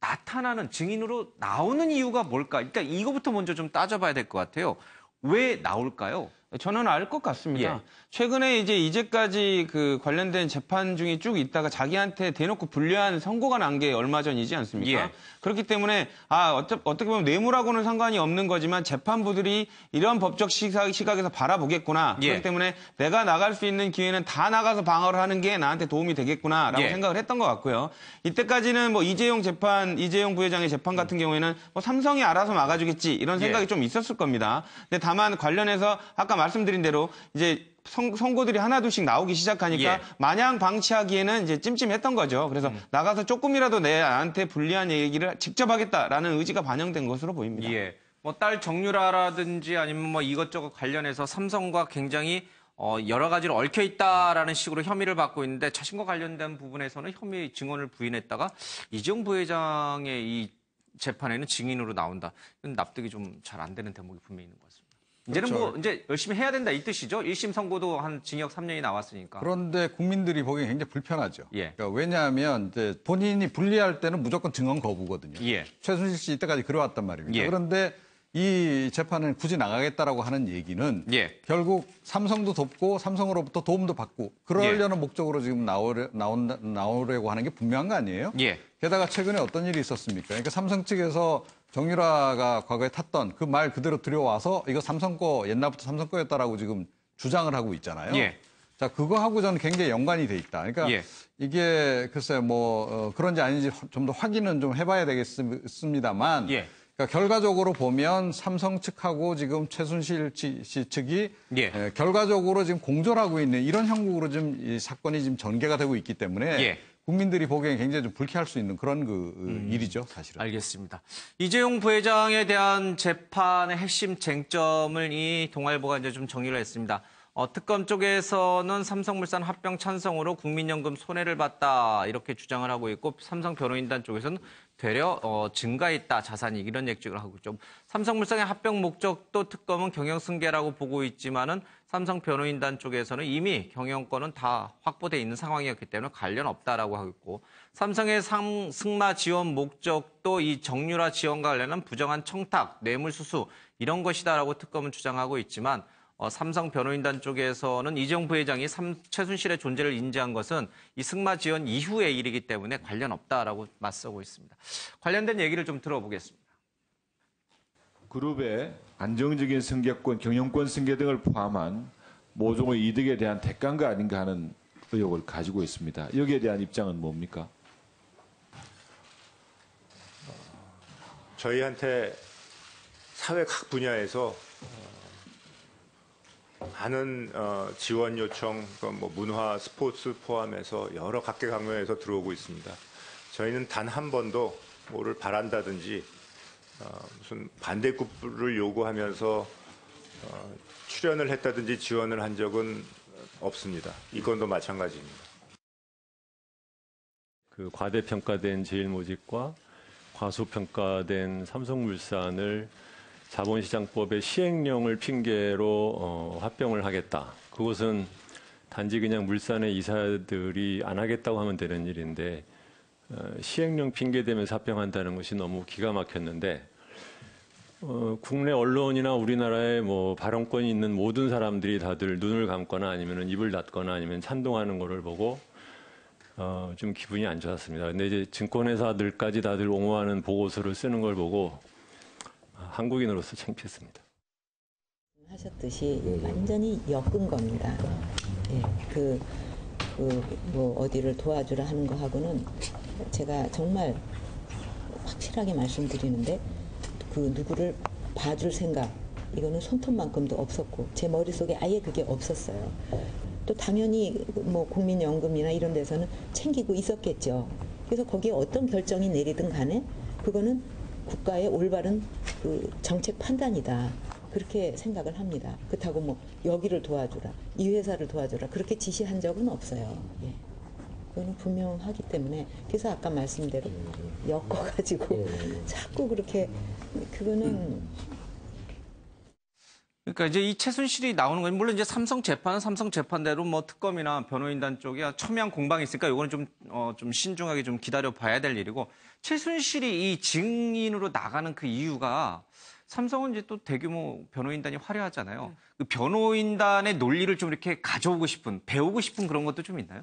나타나는 증인으로 나오는 이유가 뭘까? 일단 그러니까 이거부터 먼저 좀 따져봐야 될 것 같아요. 왜 나올까요? 저는 알 것 같습니다. 예. 최근에 이제 이제까지 그 관련된 재판 중에 쭉 있다가 자기한테 대놓고 불리한 선고가 난 게 얼마 전이지 않습니까? 예. 그렇기 때문에 아 어째, 어떻게 보면 뇌물하고는 상관이 없는 거지만 재판부들이 이런 법적 시각, 시각에서 바라보겠구나. 예. 그렇기 때문에 내가 나갈 수 있는 기회는 다 나가서 방어를 하는 게 나한테 도움이 되겠구나라고 예. 생각을 했던 것 같고요. 이때까지는 뭐 이재용 재판, 이재용 부회장의 재판 같은 음. 경우에는 뭐 삼성이 알아서 막아주겠지 이런 예. 생각이 좀 있었을 겁니다. 근데 다만 관련해서 아까 말씀드린 대로 이제 선, 선고들이 하나둘씩 나오기 시작하니까 예. 마냥 방치하기에는 이제 찜찜했던 거죠. 그래서 음. 나가서 조금이라도 내한테 아 불리한 얘기를 직접 하겠다라는 의지가 반영된 것으로 보입니다. 예. 뭐딸 정유라라든지 아니면 뭐 이것저것 관련해서 삼성과 굉장히 어, 여러 가지로 얽혀 있다라는 식으로 혐의를 받고 있는데 자신과 관련된 부분에서는 혐의 증언을 부인했다가 이정 부회장의 이 재판에는 증인으로 나온다. 이건 납득이 좀 잘 안 되는 대목이 분명히 있는 것 같습니다. 이제는 그렇죠. 뭐 이제 열심히 해야 된다 이 뜻이죠. 1심 선고도 한 징역 3년이 나왔으니까. 그런데 국민들이 보기엔 굉장히 불편하죠. 예. 그러니까 왜냐하면 이제 본인이 불리할 때는 무조건 증언 거부거든요. 예. 최순실 씨 이때까지 그래왔단 말입니다. 예. 그런데 이 재판을 굳이 나가겠다라고 하는 얘기는 예. 결국 삼성도 돕고 삼성으로부터 도움도 받고 그러려는 예. 목적으로 지금 나오려, 나온, 나오려고 하는 게 분명한 거 아니에요? 예. 게다가 최근에 어떤 일이 있었습니까? 그러니까 삼성 측에서 정유라가 과거에 탔던 그 말 그대로 들여와서 이거 삼성 거 옛날부터 삼성 거였다라고 지금 주장을 하고 있잖아요. 예. 자 그거하고 저는 굉장히 연관이 돼 있다. 그러니까 예. 이게 글쎄 뭐 어, 그런지 아닌지 좀 더 확인은 좀 해봐야 되겠습니다만. 예. 그러니까 결과적으로 보면 삼성 측하고 지금 최순실 씨 측이 에, 예. 예, 결과적으로 지금 공조하고 있는 이런 형국으로 지금 이 사건이 지금 전개가 되고 있기 때문에. 예. 국민들이 보기엔 굉장히 좀 불쾌할 수 있는 그런 그, 그 음. 일이죠, 사실은. 알겠습니다. 이재용 부회장에 대한 재판의 핵심 쟁점을 이 동아일보가 이제 좀 정리를 했습니다. 어, 특검 쪽에서는 삼성물산 합병 찬성으로 국민연금 손해를 봤다 이렇게 주장을 하고 있고 삼성 변호인단 쪽에서는 되려 어, 증가했다 자산이 이런 얘기를 하고 있죠. 삼성물산의 합병 목적도 특검은 경영 승계라고 보고 있지만은 삼성 변호인단 쪽에서는 이미 경영권은 다 확보돼 있는 상황이었기 때문에 관련 없다라고 하고 있고 삼성의 승마 지원 목적도 이 정유라 지원 관련한 부정한 청탁, 뇌물수수 이런 것이다라고 특검은 주장하고 있지만 어, 삼성 변호인단 쪽에서는 이정 부회장이 삼, 최순실의 존재를 인지한 것은 이 승마 지원 이후의 일이기 때문에 관련 없다라고 맞서고 있습니다. 관련된 얘기를 좀 들어보겠습니다. 그룹의 안정적인 승계권, 경영권 승계 등을 포함한 모종의 이득에 대한 대가인가 아닌가 하는 의혹을 가지고 있습니다. 여기에 대한 입장은 뭡니까? 저희한테 사회 각 분야에서 어, 많은 어, 지원 요청, 그 뭐 문화, 스포츠 포함해서 여러 각계 각면에서 들어오고 있습니다. 저희는 단 한 번도 뭐를 바란다든지 어, 무슨 반대급부를 요구하면서 어, 출연을 했다든지 지원을 한 적은 없습니다. 이 건도 마찬가지입니다. 그 과대평가된 제일모직과 과소평가된 삼성물산을 자본시장법의 시행령을 핑계로 어, 합병을 하겠다. 그것은 단지 그냥 물산의 이사들이 안 하겠다고 하면 되는 일인데 어, 시행령 핑계대면서 합병한다는 것이 너무 기가 막혔는데 어, 국내 언론이나 우리나라의뭐 발언권이 있는 모든 사람들이 다들 눈을 감거나 아니면 입을 닫거나 아니면 찬동하는 거를 보고 어, 좀 기분이 안 좋았습니다. 근데 이제 증권회사들까지 다들 옹호하는 보고서를 쓰는 걸 보고 아, 한국인으로서 창피했습니다. 하셨듯이 완전히 엮은 겁니다. 예, 그, 그, 뭐, 어디를 도와주라 하는 거하고는 제가 정말 확실하게 말씀드리는데 그 누구를 봐줄 생각 이거는 손톱만큼도 없었고 제 머릿속에 아예 그게 없었어요. 또 당연히 뭐 국민연금이나 이런 데서는 챙기고 있었겠죠. 그래서 거기에 어떤 결정이 내리든 간에 그거는 국가의 올바른 그 정책 판단이다. 그렇게 생각을 합니다. 그렇다고 뭐 여기를 도와주라, 이 회사를 도와주라 그렇게 지시한 적은 없어요. 예. 그거는 분명하기 때문에 그래서 아까 말씀대로 음. 엮어가지고 예, 예, 예. 자꾸 그렇게 그거는 그러니까 이제 이 최순실이 나오는 건 물론 이제 삼성 재판은 삼성 재판대로 뭐 특검이나 변호인단 쪽에 첨예한 공방이 있으니까 이거는 좀좀 어, 좀 신중하게 좀 기다려 봐야 될 일이고 최순실이 이 증인으로 나가는 그 이유가 삼성은 이제 또 대규모 변호인단이 화려하잖아요. 네. 그 변호인단의 논리를 좀 이렇게 가져오고 싶은 배우고 싶은 그런 것도 좀 있나요?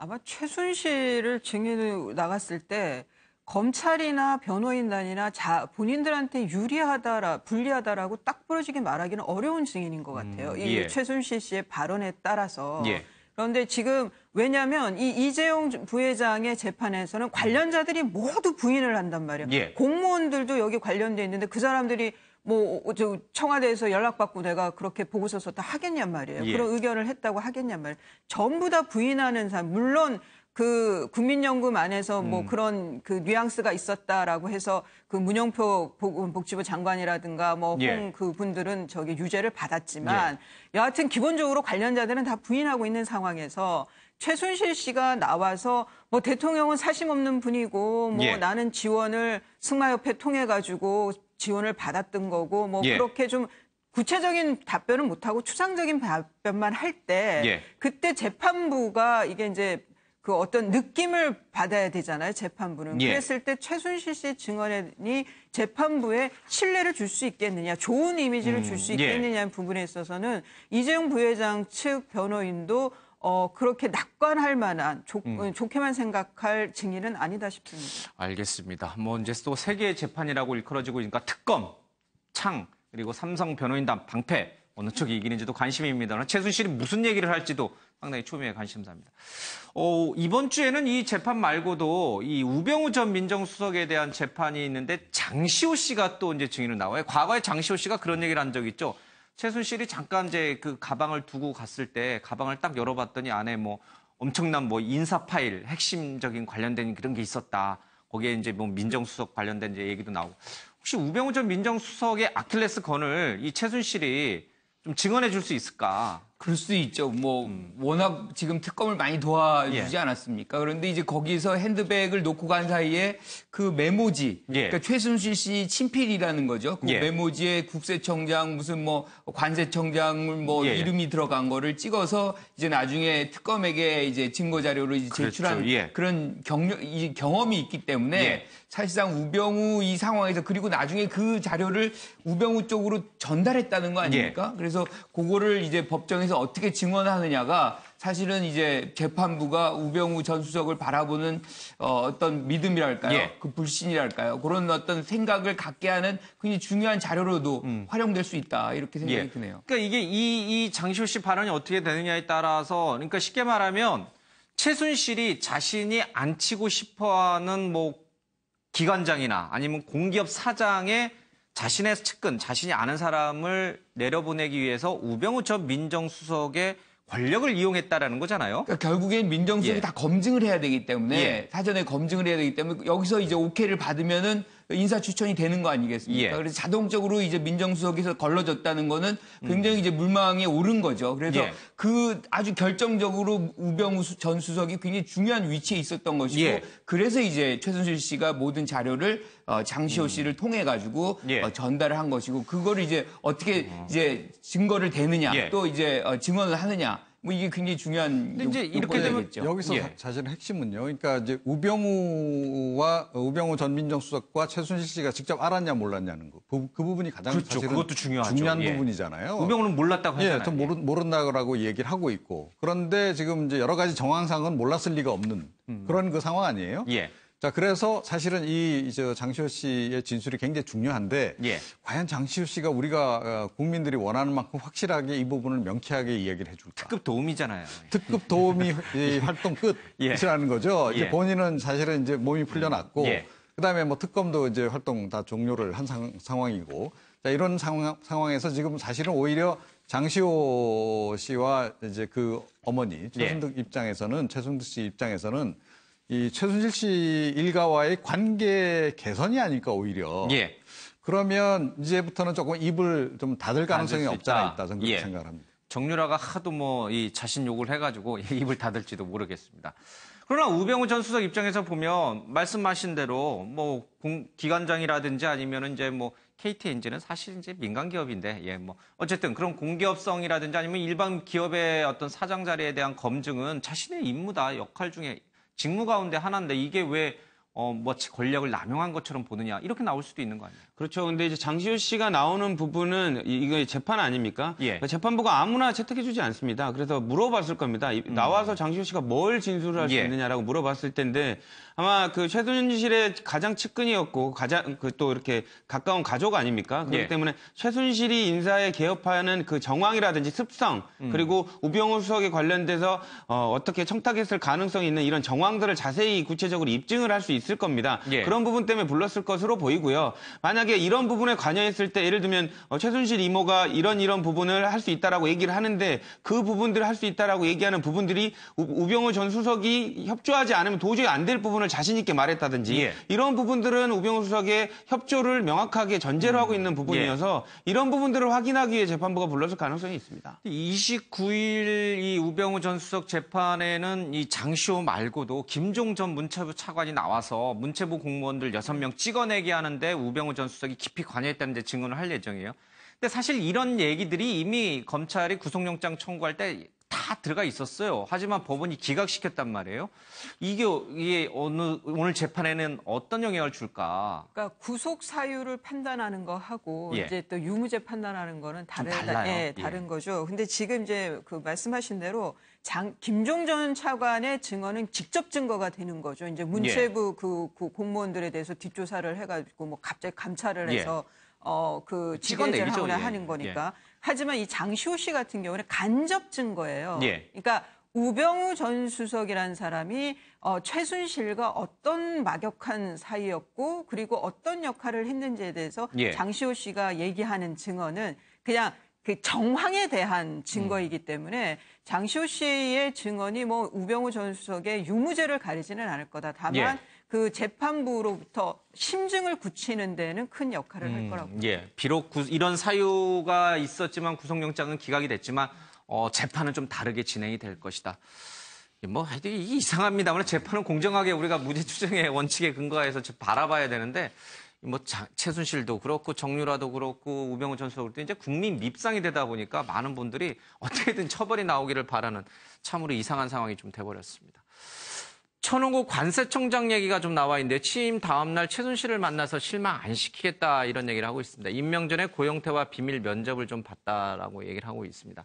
아마 최순실을 증인으로 나갔을 때 검찰이나 변호인단이나 자, 본인들한테 유리하다라 불리하다라고 딱 부러지게 말하기는 어려운 증인인 것 같아요. 음, 예. 이 최순실 씨의 발언에 따라서. 예. 그런데 지금 왜냐하면 이 이재용 부회장의 재판에서는 관련자들이 모두 부인을 한단 말이에요. 예. 공무원들도 여기 관련돼 있는데 그 사람들이 뭐저 어, 청와대에서 연락받고 내가 그렇게 보고서 썼다 하겠냔 말이에요. 예. 그런 의견을 했다고 하겠냔 말이에요. 전부 다 부인하는 사람. 물론 그 국민연금 안에서 뭐 음. 그런 그 뉘앙스가 있었다라고 해서 그 문영표 어, 복지부 장관이라든가 뭐홍그 예. 그 분들은 저기 유죄를 받았지만 예. 여하튼 기본적으로 관련자들은 다 부인하고 있는 상황에서 최순실 씨가 나와서 뭐 대통령은 사심 없는 분이고 뭐 예. 나는 지원을 승마협회 통해 가지고 지원을 받았던 거고 뭐 예. 그렇게 좀 구체적인 답변은 못하고 추상적인 답변만 할때 예. 그때 재판부가 이게 이제 그 어떤 느낌을 받아야 되잖아요, 재판부는. 예. 그랬을 때 최순실 씨 증언이 재판부에 신뢰를 줄 수 있겠느냐, 좋은 이미지를 음, 줄수 예. 있겠느냐는 부분에 있어서는 이재용 부회장 측 변호인도 어, 그렇게 낙관할 만한 좋, 음. 어, 좋게만 생각할 증인은 아니다 싶습니다. 알겠습니다. 뭐 이제 또 세계 재판이라고 일컬어지고 그러니까 특검, 창 그리고 삼성 변호인단 방패 어느 쪽이 이기는지도 관심입니다. 최순실이 무슨 얘기를 할지도 상당히 초미의 관심사입니다. 어, 이번 주에는 이 재판 말고도 이 우병우 전 민정수석에 대한 재판이 있는데 장시호 씨가 또 이제 증인으로 나와요. 과거에 장시호 씨가 그런 얘기를 한 적 있죠. 최순실이 잠깐 이제 그 가방을 두고 갔을 때 가방을 딱 열어봤더니 안에 뭐 엄청난 뭐 인사 파일 핵심적인 관련된 그런 게 있었다. 거기에 이제 뭐 민정수석 관련된 이제 얘기도 나오고 혹시 우병우 전 민정수석의 아킬레스 건을 이 최순실이 좀 증언해 줄 수 있을까? 그럴 수 있죠. 뭐 음. 워낙 지금 특검을 많이 도와주지 예. 않았습니까? 그런데 이제 거기서 핸드백을 놓고 간 사이에 그 메모지, 예. 그러니까 최순실 씨 친필이라는 거죠. 그 예. 메모지에 국세청장 무슨 뭐 관세청장 뭐 예, 예. 이름이 들어간 거를 찍어서 이제 나중에 특검에게 이제 증거 자료를 이제 그렇죠. 제출한 그렇죠. 그런 경력, 이 경험이 있기 때문에 사실상 우병우 이 상황에서 그리고 나중에 그 자료를 우병우 쪽으로 전달했다는 거 아닙니까? 그래서 그거를 이제 법정에 입장서 어떻게 증언하느냐가 사실은 이제 재판부가 우병우 전 수석을 바라보는 어, 떤 믿음이랄까요? 예. 그 불신이랄까요? 그런 어떤 생각을 갖게 하는 굉장히 중요한 자료로도 음. 활용될 수 있다 이렇게 생각이 예. 드네요. 그러니까 이게 이, 이 장시호 씨 발언이 어떻게 되느냐에 따라서 그러니까 쉽게 말하면 최순실이 자신이 안 치고 싶어하는 뭐 기관장이나 아니면 공기업 사장의 자신의 측근, 자신이 아는 사람을 내려보내기 위해서 우병우 전 민정수석의 권력을 이용했다라는 거잖아요. 그러니까 결국엔 민정수석이 예. 다 검증을 해야 되기 때문에 예. 사전에 검증을 해야 되기 때문에 여기서 이제 오케이를 받으면은 인사 추천이 되는 거 아니겠습니까? 예. 그래서 자동적으로 이제 민정수석에서 걸러졌다는 거는 음. 굉장히 음. 이제 물망에 오른 거죠. 그래서 예. 그 아주 결정적으로 우병우 전 수석이 굉장히 중요한 위치에 있었던 것이고 예. 그래서 이제 최순실 씨가 모든 자료를 어, 장시호 음. 씨를 통해 가지고 예. 어, 전달을 한 것이고 그걸 이제 어떻게 어. 이제 증거를 대느냐 예. 또 이제 어, 증언을 하느냐 뭐 이게 굉장히 중요한 근데 이제 이렇게 되면 여기서 예. 사실 핵심은요. 그러니까 이제 우병우와 어, 우병우 전 민정수석과 최순실 씨가 직접 알았냐 몰랐냐는 거. 그, 그 부분이 가장 그렇죠. 그것도 중요하죠. 중요한 예. 부분이잖아요. 우병우는 몰랐다고 예, 하잖아요. 예, 전 모르, 모른다고 얘기를 하고 있고. 그런데 지금 이제 여러 가지 정황상은 몰랐을 리가 없는 음. 그런 그 상황 아니에요? 예. 자, 그래서 사실은 이 장시호 씨의 진술이 굉장히 중요한데 예. 과연 장시호 씨가 우리가 어, 국민들이 원하는 만큼 확실하게 이 부분을 명쾌하게 이야기를 해줄까? 특급 도우미잖아요. 특급 도우미 활동 끝이라는 예. 거죠. 이제 예. 본인은 사실은 이제 몸이 풀려났고 음, 예. 그다음에 뭐 특검도 이제 활동 다 종료를 한 상, 상황이고 자, 이런 상황, 상황에서 지금 사실은 오히려 장시호 씨와 이제 그 어머니 예. 최순득 입장에서는 최순득 씨 입장에서는 이 최순실 씨 일가와의 관계 개선이 아닐까 오히려. 예. 그러면 이제부터는 조금 입을 좀 닫을 가능성이 없지 않아 있다 저는 그렇게 예. 생각합니다. 정유라가 하도 뭐 이 자신 욕을 해가지고 입을 닫을지도 모르겠습니다. 그러나 우병우 전 수석 입장에서 보면 말씀하신 대로 뭐 기관장이라든지 아니면 이제 뭐 KTNG는 사실 이제 민간 기업인데 예뭐 어쨌든 그런 공기업성이라든지 아니면 일반 기업의 어떤 사장 자리에 대한 검증은 자신의 임무다 역할 중에 직무 가운데 하나인데 이게 왜 어, 뭐 권력을 남용한 것처럼 보느냐 이렇게 나올 수도 있는 거 아니에요? 그렇죠. 근데 이제 장시호 씨가 나오는 부분은 이- 거 재판 아닙니까? 예. 그러니까 재판부가 아무나 채택해주지 않습니다. 그래서 물어봤을 겁니다. 이- 음. 나와서 장시호 씨가 뭘 진술을 할수 예. 있느냐라고 물어봤을 텐데 아마 그 최순실의 가장 측근이었고 가장 그 또 이렇게 가까운 가족 아닙니까? 그렇기 예. 때문에 최순실이 인사에 개업하는그 정황이라든지 습성 음. 그리고 우병우 수석에 관련돼서 어, 어떻게 청탁했을 가능성이 있는 이런 정황들을 자세히 구체적으로 입증을 할 수 있을 겁니다. 예. 그런 부분 때문에 불렀을 것으로 보이고요. 만약에 만약에 이런 부분에 관여했을 때 예를 들면 어, 최순실 이모가 이런 이런 부분을 할 수 있다라고 얘기를 하는데 그 부분들을 할 수 있다라고 얘기하는 부분들이 우, 우병우 전 수석이 협조하지 않으면 도저히 안 될 부분을 자신 있게 말했다든지 예. 이런 부분들은 우병우 수석의 협조를 명확하게 전제로 음. 하고 있는 부분이어서 예. 이런 부분들을 확인하기 위해 재판부가 불렀을 가능성이 있습니다. 29일 이 우병우 전 수석 재판에는 이 장시호 말고도 김종 전 문체부 차관이 나와서 문체부 공무원들 6명 찍어내게 하는데 우병우 전 수석 수석이 깊이 관여했다는데 증언을 할 예정이에요. 근데 사실 이런 얘기들이 이미 검찰이 구속영장 청구할 때 다 들어가 있었어요. 하지만 법원이 기각시켰단 말이에요. 이게, 어, 이게 어느, 오늘 재판에는 어떤 영향을 줄까? 그러니까 구속 사유를 판단하는 거 하고 예. 이제 또 유무죄 판단하는 거는 다른, 예, 예, 다른 예. 거죠. 근데 지금 이제 그 말씀하신 대로 장, 김종전 차관의 증언은 직접 증거가 되는 거죠. 이제 문체부 예. 그, 그, 공무원들에 대해서 뒷조사를 해가지고 뭐 갑자기 감찰을 예. 해서 어, 그 예. 어그 직원들 하거나 하는 거니까. 예. 하지만 이 장시호 씨 같은 경우는 간접 증거예요. 예. 그러니까 우병우 전 수석이라는 사람이 어, 최순실과 어떤 막역한 사이였고 그리고 어떤 역할을 했는지에 대해서 예. 장시호 씨가 얘기하는 증언은 그냥 그 정황에 대한 증거이기 음. 때문에 장시호 씨의 증언이 뭐 우병우 전 수석의 유무죄를 가리지는 않을 거다. 다만 예. 그 재판부로부터 심증을 굳히는 데는 큰 역할을 음, 할 거라고. 예. 비록 구, 이런 사유가 있었지만 구속영장은 기각이 됐지만 어, 재판은 좀 다르게 진행이 될 것이다. 예, 뭐 하여튼 이상합니다만 재판은 공정하게 우리가 무죄 추정의 원칙에 근거해서 바라봐야 되는데 뭐 자, 최순실도 그렇고 정유라도 그렇고 우병우 전수도 그렇고 이제 국민 밉상이 되다 보니까 많은 분들이 어떻게든 처벌이 나오기를 바라는 참으로 이상한 상황이 좀 돼버렸습니다. 천운고 관세청장 얘기가 좀 나와 있는데 취임 다음 날 최순실을 만나서 실망 안 시키겠다 이런 얘기를 하고 있습니다. 임명 전에 고영태와 비밀 면접을 좀 봤다라고 얘기를 하고 있습니다.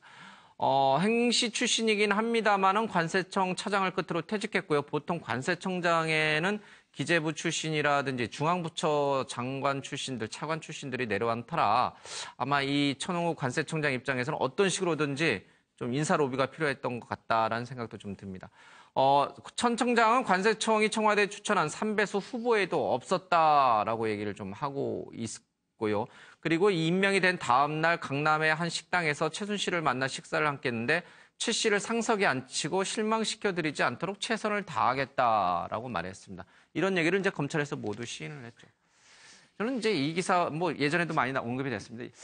어, 행시 출신이긴 합니다만은 관세청 차장을 끝으로 퇴직했고요. 보통 관세청장에는 기재부 출신이라든지 중앙부처 장관 출신들, 차관 출신들이 내려간 터라 아마 이 천홍욱 관세청장 입장에서는 어떤 식으로든지 좀 인사 로비가 필요했던 것 같다라는 생각도 좀 듭니다. 어, 천 청장은 관세청이 청와대 추천한 3배수 후보에도 없었다라고 얘기를 좀 하고 있고요. 그리고 이 임명이 된 다음날 강남의 한 식당에서 최순실을 만나 식사를 함께 했는데 최 씨를 상석에 앉히고 실망시켜드리지 않도록 최선을 다하겠다라고 말했습니다. 이런 얘기를 이제 검찰에서 모두 시인을 했죠. 저는 이제 이 기사 뭐 예전에도 많이 언급이 됐습니다.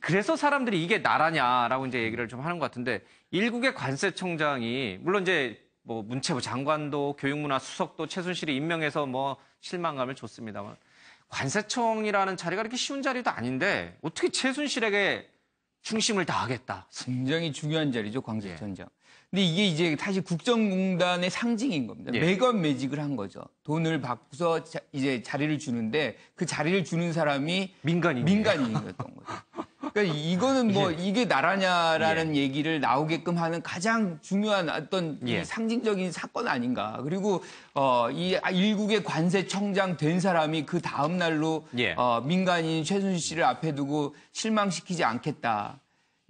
그래서 사람들이 이게 나라냐라고 이제 얘기를 좀 하는 것 같은데 일국의 관세청장이 물론 이제 뭐 문체부 장관도 교육문화 수석도 최순실이 임명해서 뭐 실망감을 줬습니다만 관세청이라는 자리가 이렇게 쉬운 자리도 아닌데 어떻게 최순실에게 중심을 다하겠다. 굉장히 중요한 자리죠, 광주전장 예. 근데 이게 이제 사실 국정공단의 상징인 겁니다. 예. 매건 매직을 한 거죠. 돈을 받고서 자, 이제 자리를 주는데 그 자리를 주는 사람이 민간인 민간인이었던 거죠. 그러니까 이거는 뭐 예. 이게 나라냐라는 예. 얘기를 나오게끔 하는 가장 중요한 어떤 예. 상징적인 사건 아닌가. 그리고 어이 아, 일국의 관세청장 된 사람이 그 다음 날로 예. 어 민간인 최순실 씨를 앞에 두고 실망시키지 않겠다.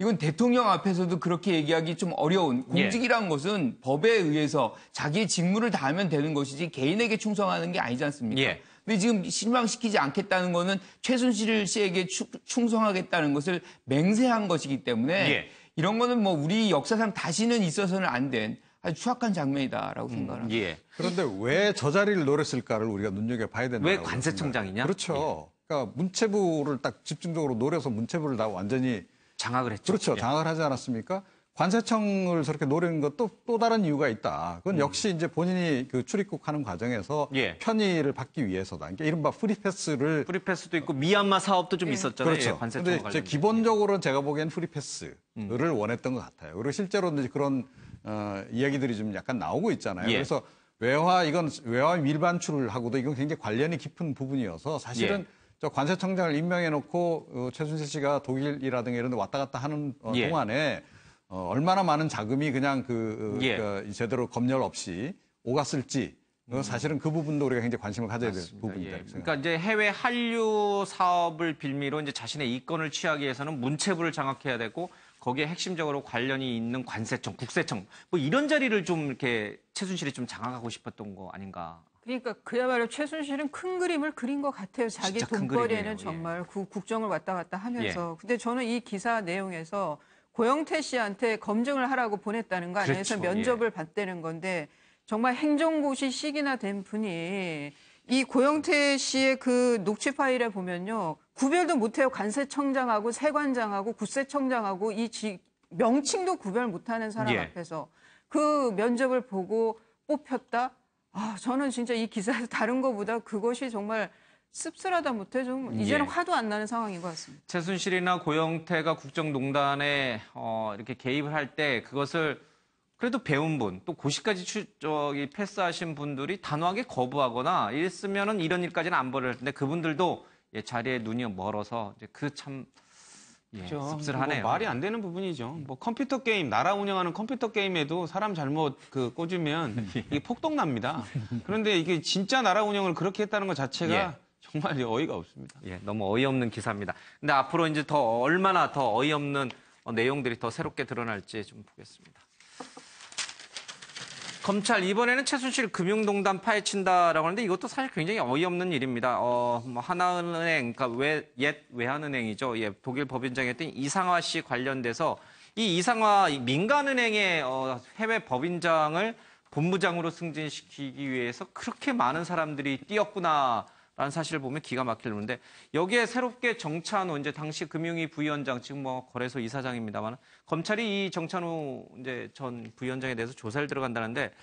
이건 대통령 앞에서도 그렇게 얘기하기 좀 어려운 예. 공직이란 라 것은 법에 의해서 자기의 직무를 다하면 되는 것이지 개인에게 충성하는 게 아니지 않습니까? 예. 근데 지금 실망시키지 않겠다는 거는 최순실 씨에게 추, 충성하겠다는 것을 맹세한 것이기 때문에 예. 이런 거는 뭐 우리 역사상 다시는 있어서는 안 된 아주 추악한 장면이다라고 음, 생각합니다. 예. 그런데 왜 저 자리를 노렸을까를 우리가 눈여겨 봐야 된다. 왜 관세청장이냐? 그렇죠. 예. 그러니까 문체부를 딱 집중적으로 노려서 문체부를 다 완전히 장악을 했죠. 그렇죠. 예. 장악을 하지 않았습니까? 관세청을 저렇게 노리는 것도 또 다른 이유가 있다. 그건 음. 역시 이제 본인이 그 출입국 하는 과정에서 예. 편의를 받기 위해서다. 그러 그러니까 이른바 프리패스를 프리패스도 있고 미얀마 사업도 좀 예. 있었잖아요. 그렇죠. 관세청 예, 근데 이제 기본적으로는 제가 보기엔 프리패스를 음. 원했던 것 같아요. 그리고 실제로 이제 그런 어, 이야기들이 좀 약간 나오고 있잖아요. 예. 그래서 외화 이건 외화 밀반출하고도 이건 굉장히 관련이 깊은 부분이어서 사실은 예. 저 관세청장을 임명해놓고 어, 최순실 씨가 독일이라든가 이런 데 왔다 갔다 하는 어, 예. 동안에 어, 얼마나 많은 자금이 그냥 그 어, 예. 그 제대로 검열 없이 오갔을지 음. 사실은 그 부분도 우리가 굉장히 관심을 가져야 맞습니다. 될 부분이다. 예. 그러니까 이제 해외 한류 사업을 빌미로 이제 자신의 이권을 취하기 위해서는 문체부를 장악해야 되고 거기에 핵심적으로 관련이 있는 관세청, 국세청 뭐 이런 자리를 좀 이렇게 최순실이 좀 장악하고 싶었던 거 아닌가 그러니까 그야말로 최순실은 큰 그림을 그린 것 같아요. 자기 돈벌이에는 예. 정말 예. 국정을 왔다 갔다 하면서. 예. 근데 저는 이 기사 내용에서 고영태 씨한테 검증을 하라고 보냈다는 거 아니에서 그렇죠. 면접을 예. 받대는 건데 정말 행정고시 시기나 된 분이 이 고영태 씨의 그 녹취 파일에 보면요. 구별도 못해요. 관세청장하고 세관장하고 구세청장하고 이 지, 명칭도 구별 못하는 사람 예. 앞에서 그 면접을 보고 뽑혔다? 아, 저는 진짜 이 기사에서 다른 것보다 그것이 정말 씁쓸하다 못해 좀 예. 이제는 예. 화도 안 나는 상황인 것 같습니다. 최순실이나 고영태가 국정농단에 어, 이렇게 개입을 할 때 그것을 그래도 배운 분, 또 고시까지 추, 저기 패스하신 분들이 단호하게 거부하거나 이랬으면 이런 일까지는 안벌어 텐데 그분들도 예, 자리에 눈이 멀어서 이제 그참 그렇죠. 예, 씁쓸하네요. 뭐 말이 안 되는 부분이죠. 예. 뭐 컴퓨터 게임 나라 운영하는 컴퓨터 게임에도 사람 잘못 그 꽂으면 예. 이게 폭동 납니다. 그런데 이게 진짜 나라 운영을 그렇게 했다는 것 자체가 예. 정말 어이가 없습니다. 예, 너무 어이없는 기사입니다. 근데 앞으로 이제 더 얼마나 더 어이없는 어, 내용들이 더 새롭게 드러날지 좀 보겠습니다. 검찰 이번에는 최순실 금융동단 파헤친다라고 하는데 이것도 사실 굉장히 어이없는 일입니다. 어, 뭐 하나은행, 그러니까 외, 옛 외환은행이죠. 예, 독일 법인장이었던 이상화 씨 관련돼서 이 이상화 민간은행의 어, 해외 법인장을 본부장으로 승진시키기 위해서 그렇게 많은 사람들이 뛰었구나. 라는 사실을 보면 기가 막히는데 여기에 새롭게 정찬호 이제 당시 금융위 부위원장 지금 뭐 거래소 이사장입니다만 검찰이 이 정찬호 이제 전 부위원장에 대해서 조사를 들어간다는데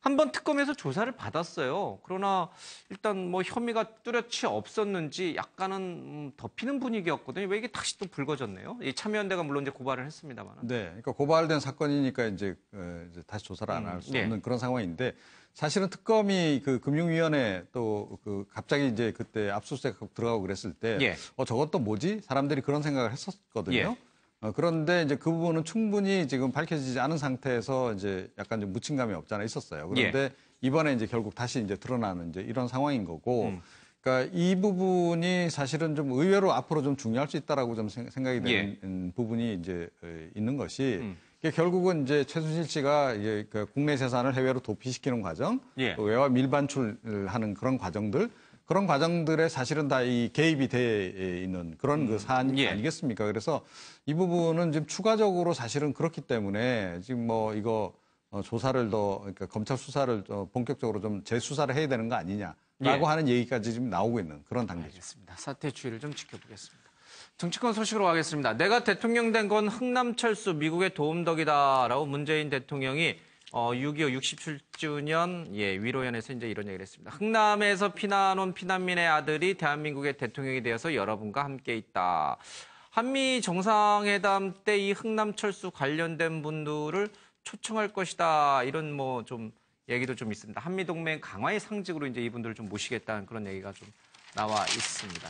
한 번 특검에서 조사를 받았어요. 그러나 일단 뭐 혐의가 뚜렷이 없었는지 약간은 음, 덮이는 분위기였거든요. 왜 이게 다시 또 불거졌네요? 이 참여연대가 물론 이제 고발을 했습니다만. 네, 그러니까 고발된 사건이니까 이제, 어, 다시 조사를 안 할수 음, 예. 없는 그런 상황인데 사실은 특검이 그 금융위원회 또 그 갑자기 이제 그때 압수수색 들어가고 그랬을 때 예. 어, 저것도 뭐지? 사람들이 그런 생각을 했었거든요. 예. 어, 그런데 이제 그 부분은 충분히 지금 밝혀지지 않은 상태에서 이제 약간 좀 무친감이 없잖아 있었어요. 그런데 예. 이번에 이제 결국 다시 이제 드러나는 이제 이런 상황인 거고 음. 그니까이 부분이 사실은 좀 의외로 앞으로 좀 중요할 수 있다라고 좀 생각이 되는 예. 부분이 이제 어, 있는 것이 음. 결국은 이제 최순실 씨가 이제 그 국내 재산을 해외로 도피시키는 과정, 예. 또 외화 밀반출하는 그런 과정들, 그런 과정들에 사실은 다 이 개입이 돼 있는 그런 그 음, 그 사안 예. 아니겠습니까? 그래서 이 부분은 지금 추가적으로 사실은 그렇기 때문에 지금 뭐 이거 어, 조사를 더 그러니까 검찰 수사를 본격적으로 좀 재수사를 해야 되는 거 아니냐라고 예. 하는 얘기까지 지금 나오고 있는 그런 단계죠. 니다 사태 추이를 좀 지켜보겠습니다. 정치권 소식으로 가겠습니다. 내가 대통령 된 건 흥남철수 미국의 도움덕이다라고 문재인 대통령이 어, 6.25 67주년 예, 위로연에서 이제 이런 얘기를 했습니다. 흥남에서 피난 온 피난민의 아들이 대한민국의 대통령이 되어서 여러분과 함께 있다. 한미 정상회담 때 이 흥남철수 관련된 분들을 초청할 것이다. 이런 뭐 좀 얘기도 좀 있습니다. 한미 동맹 강화의 상징으로 이제 이분들을 좀 모시겠다는 그런 얘기가 좀 나와 있습니다.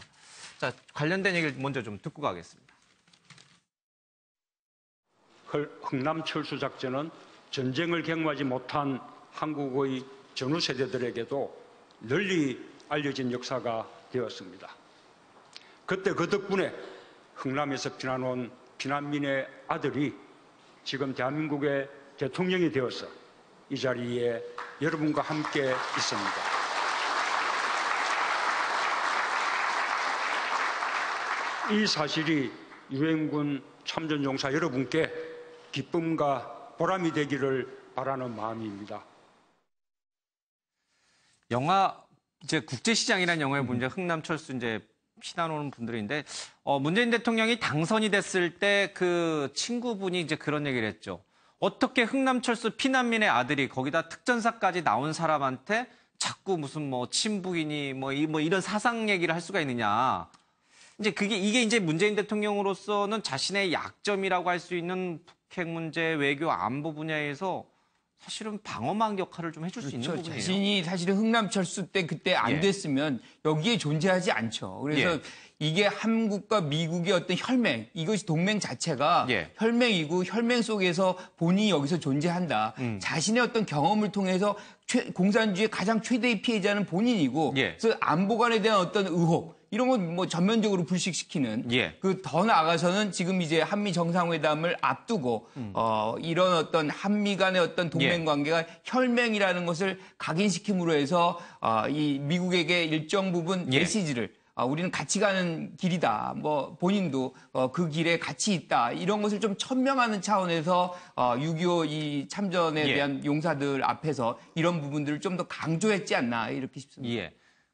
자, 관련된 얘기를 먼저 좀 듣고 가겠습니다. 흥남철수 작전은 전쟁을 경험하지 못한 한국의 전후 세대들에게도 널리 알려진 역사가 되었습니다. 그때 그 덕분에 흥남에서 피난온 피난민의 아들이 지금 대한민국의 대통령이 되어서 이 자리에 여러분과 함께 있습니다. 이 사실이 유엔군 참전용사 여러분께 기쁨과 보람이 되기를 바라는 마음입니다. 영화 이제 국제시장이라는 영화에 보면 음. 흥남철수 이제 피난오는 분들인데 어, 문재인 대통령이 당선이 됐을 때 그 친구분이 이제 그런 얘기를 했죠. 어떻게 흥남철수 피난민의 아들이 거기다 특전사까지 나온 사람한테 자꾸 무슨 뭐 친북이니 뭐, 이, 뭐 이런 사상 얘기를 할 수가 있느냐. 이제 그게 이게 이제 문재인 대통령으로서는 자신의 약점이라고 할 수 있는 북핵 문제 외교 안보 분야에서 사실은 방어망 역할을 좀 해줄 그렇죠. 수 있는 그렇죠. 부분이에요. 자신이 사실은 흥남 철수 때 그때 안 예. 됐으면 여기에 존재하지 않죠. 그래서 예. 이게 한국과 미국의 어떤 혈맹 이것이 동맹 자체가 예. 혈맹이고 혈맹 속에서 본인이 여기서 존재한다. 음. 자신의 어떤 경험을 통해서 최, 공산주의 가장 최대의 피해자는 본인이고 예. 그래서 안보관에 대한 어떤 의혹 이런 건 뭐 전면적으로 불식시키는 예. 그더 나아가서는 지금 이제 한미 정상회담을 앞두고 음. 어 이런 어떤 한미 간의 어떤 동맹 예. 관계가 예. 혈맹이라는 것을 각인시킴으로 해서 어이 미국에게 일정 부분 예. 메시지를 아, 우리는 같이 가는 길이다. 뭐 본인도 어, 그 길에 같이 있다. 이런 것을 좀 천명하는 차원에서 어, 6.25이 참전에 예. 대한 용사들 앞에서 이런 부분들을 좀 더 강조했지 않나 이렇게 싶습니다. 예.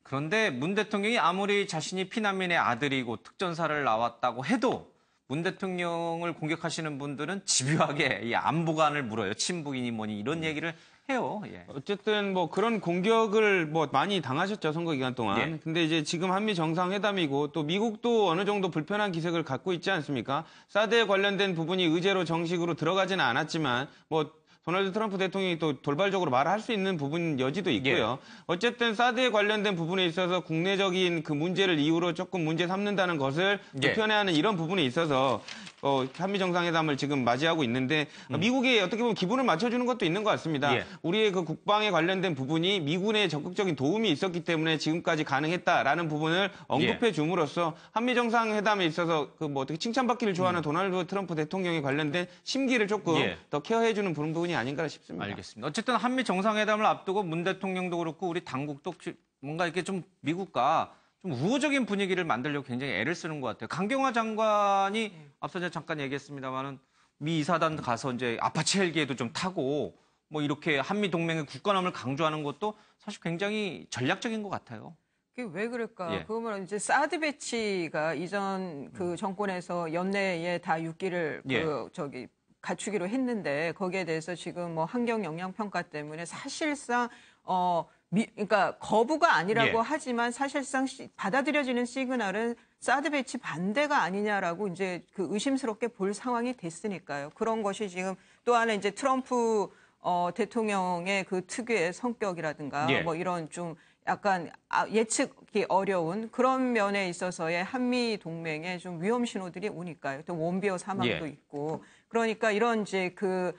그런데 문 대통령이 아무리 자신이 피난민의 아들이고 특전사를 나왔다고 해도 문 대통령을 공격하시는 분들은 집요하게 이 안보관을 물어요. 친북이니 뭐니 이런 음. 얘기를 해요. 예. 어쨌든 뭐 그런 공격을 뭐 많이 당하셨죠 선거 기간 동안. 예. 근데 이제 지금 한미 정상회담이고 또 미국도 어느 정도 불편한 기색을 갖고 있지 않습니까? 사드에 관련된 부분이 의제로 정식으로 들어가지는 않았지만 뭐 도널드 트럼프 대통령이 또 돌발적으로 말을 할 수 있는 부분 여지도 있고요. 예. 어쨌든 사드에 관련된 부분에 있어서 국내적인 그 문제를 이유로 조금 문제 삼는다는 것을 예. 불편해하는 이런 부분에 있어서 어, 한미 정상회담을 지금 맞이하고 있는데 음. 미국이 어떻게 보면 기분을 맞춰주는 것도 있는 것 같습니다. 예. 우리의 그 국방에 관련된 부분이 미군의 적극적인 도움이 있었기 때문에 지금까지 가능했다라는 부분을 언급해 예. 줌으로써 한미 정상회담에 있어서 그 뭐 어떻게 칭찬받기를 좋아하는 음. 도널드 트럼프 대통령에 관련된 심기를 조금 예. 더 케어해 주는 부분이 아닌가 싶습니다. 알겠습니다. 어쨌든 한미 정상회담을 앞두고 문 대통령도 그렇고 우리 당국도 뭔가 이렇게 좀 미국과 좀 우호적인 분위기를 만들려고 굉장히 애를 쓰는 것 같아요. 강경화 장관이 네. 앞서 제가 잠깐 얘기했습니다만은 미 이사단 가서 이제 아파치 헬기에도 좀 타고 뭐 이렇게 한미 동맹의 굳건함을 강조하는 것도 사실 굉장히 전략적인 것 같아요. 그게 왜 그럴까? 예. 그러면 이제 사드 배치가 이전 그 음. 정권에서 연내에 다 6기를 그 예. 저기 갖추기로 했는데 거기에 대해서 지금 뭐 환경 영향 평가 때문에 사실상 어 미, 그러니까 거부가 아니라고 예. 하지만 사실상 시, 받아들여지는 시그널은 사드 배치 반대가 아니냐라고 이제 그 의심스럽게 볼 상황이 됐으니까요. 그런 것이 지금 또 하나 이제 트럼프 어, 대통령의 그 특유의 성격이라든가 예. 뭐 이런 좀 약간 아, 예측이 어려운 그런 면에 있어서의 한미 동맹의 좀 위험 신호들이 오니까요. 또 원비어 사망도 예. 있고 그러니까 이런 이제 그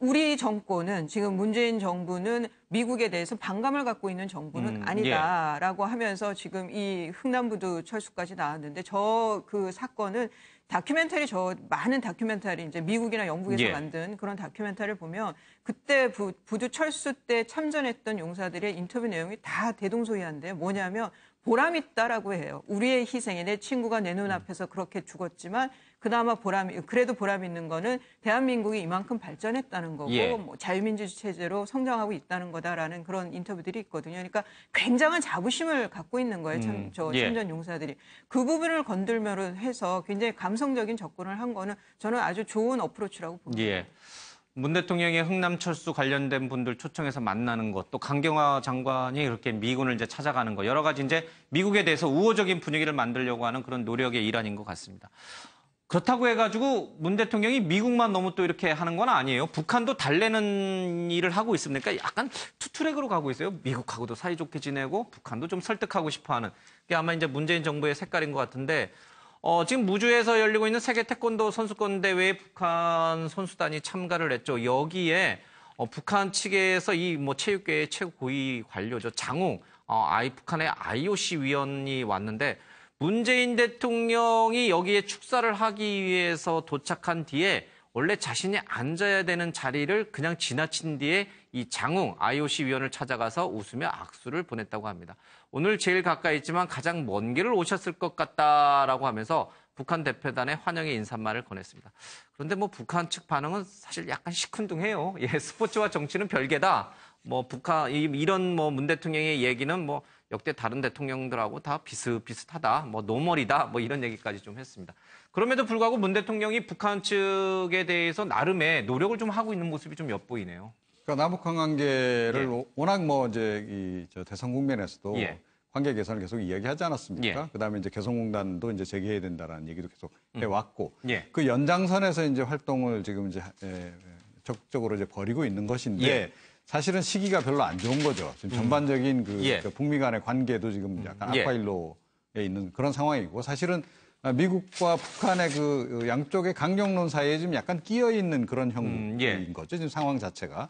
우리 정권은 지금 문재인 정부는 미국에 대해서 반감을 갖고 있는 정부는 음, 예. 아니다라고 예. 하면서 지금 이 흥남부두 철수까지 나왔는데 저 그 사건은 다큐멘터리 저 많은 다큐멘터리 이제 미국이나 영국에서 예. 만든 그런 다큐멘터리를 보면 그때 부, 부두 철수 때 참전했던 용사들의 인터뷰 내용이 다 대동소이한데 뭐냐면 보람 있다라고 해요. 우리의 희생에 내 친구가 내 눈앞에서 그렇게 죽었지만 그나마 보람 그래도 보람 있는 거는 대한민국이 이만큼 발전했다는 거고 예. 뭐 자유민주주의 체제로 성장하고 있다는 거다라는 그런 인터뷰들이 있거든요. 그러니까 굉장한 자부심을 갖고 있는 거예요. 참 음. 예. 참전 용사들이 그 부분을 건들면로 해서 굉장히 감성적인 접근을 한 거는 저는 아주 좋은 어프로치라고 봅니다. 예. 문 대통령의 흥남 철수 관련된 분들 초청해서 만나는 것, 또 강경화 장관이 이렇게 미군을 이제 찾아가는 거 여러 가지 이제 미국에 대해서 우호적인 분위기를 만들려고 하는 그런 노력의 일환인 것 같습니다. 그렇다고 해가지고 문 대통령이 미국만 너무 또 이렇게 하는 건 아니에요. 북한도 달래는 일을 하고 있습니까 그러니까 약간 투트랙으로 가고 있어요. 미국하고도 사이좋게 지내고 북한도 좀 설득하고 싶어하는 그게 아마 이제 문재인 정부의 색깔인 것 같은데 어, 지금 무주에서 열리고 있는 세계 태권도 선수권 대회에 북한 선수단이 참가를 했죠. 여기에 어, 북한 측에서 이 뭐 체육계의 최고위 관료죠 장웅 어, 아이 북한의 IOC 위원이 왔는데. 문재인 대통령이 여기에 축사를 하기 위해서 도착한 뒤에 원래 자신이 앉아야 되는 자리를 그냥 지나친 뒤에 이 장웅 IOC 위원을 찾아가서 웃으며 악수를 보냈다고 합니다. 오늘 제일 가까이 있지만 가장 먼 길을 오셨을 것 같다라고 하면서 북한 대표단의 환영의 인사말을 건넸습니다. 그런데 뭐 북한 측 반응은 사실 약간 시큰둥해요. 예, 스포츠와 정치는 별개다. 뭐 북한 이런 뭐 문 대통령의 얘기는 뭐 역대 다른 대통령들하고 다 비슷비슷하다, 뭐 노멀이다, 뭐 이런 얘기까지 좀 했습니다. 그럼에도 불구하고 문 대통령이 북한 측에 대해서 나름의 노력을 좀 하고 있는 모습이 좀 엿보이네요. 그러니까 남북한 관계를 예. 워낙 뭐 이제 이 저 대선 국면에서도 예. 관계 개선을 계속 이야기하지 않았습니까? 예. 그다음에 이제 개성공단도 이제 재개해야 된다라는 얘기도 계속 음. 해왔고 음. 그 연장선에서 이제 활동을 지금 이제 예, 예, 적극적으로 이제 벌이고 있는 것인데. 사실은 시기가 별로 안 좋은 거죠. 지금 음. 전반적인 그, 예. 그 북미 간의 관계도 지금 약간 예. 악화일로에 있는 그런 상황이고 사실은 미국과 북한의 그, 그 양쪽의 강경론 사이에 지금 약간 끼어 있는 그런 음, 형국인 음, 예. 거죠. 지금 상황 자체가.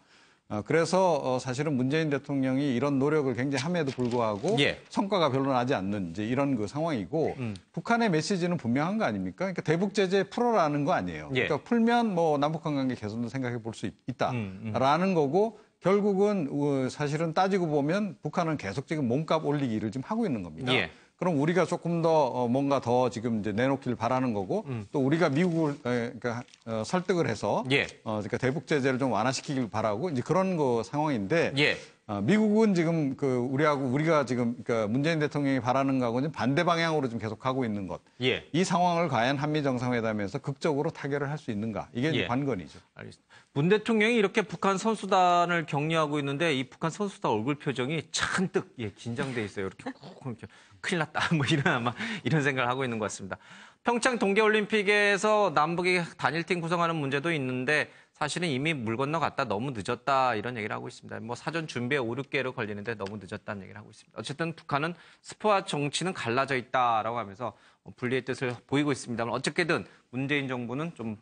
어, 그래서 어, 사실은 문재인 대통령이 이런 노력을 굉장히 함에도 불구하고 예. 성과가 별로 나지 않는 이제 이런 그 상황이고 음. 북한의 메시지는 분명한 거 아닙니까? 그러니까 대북 제재 풀어라는 거 아니에요. 예. 그러니까 풀면 뭐 남북한 관계 개선도 생각해 볼 수 있다라는 음, 음. 거고 결국은 어, 사실은 따지고 보면 북한은 계속 지금 몸값 올리기를 지금 하고 있는 겁니다. 예. 그럼 우리가 조금 더 어, 뭔가 더 지금 이제 내놓길 바라는 거고 음. 또 우리가 미국을 그러니까 어, 설득을 해서 예. 그러니까 대북 제재를 좀 완화시키길 바라고 이제 그런 거 상황인데 예. 미국은 지금 그 우리하고 우리가 지금 그러니까 문재인 대통령이 바라는 거하고는 반대 방향으로 지금 계속 가고 있는 것. 예. 이 상황을 과연 한미 정상회담에서 극적으로 타결을 할 수 있는가 이게 예. 관건이죠. 알겠습니다. 문 대통령이 이렇게 북한 선수단을 격려하고 있는데 이 북한 선수단 얼굴 표정이 잔뜩 예, 긴장돼 있어요. 이렇게 쿡쿡 이렇게 큰일 났다 뭐 이런 아마 이런 생각을 하고 있는 것 같습니다. 평창 동계올림픽에서 남북이 단일팀 구성하는 문제도 있는데 사실은 이미 물 건너갔다 너무 늦었다 이런 얘기를 하고 있습니다. 뭐 사전 준비에 5, 6개로 걸리는데 너무 늦었다는 얘기를 하고 있습니다. 어쨌든 북한은 스포와 정치는 갈라져 있다라고 하면서 분리의 뭐 뜻을 보이고 있습니다만 어쨌든 문재인 정부는 좀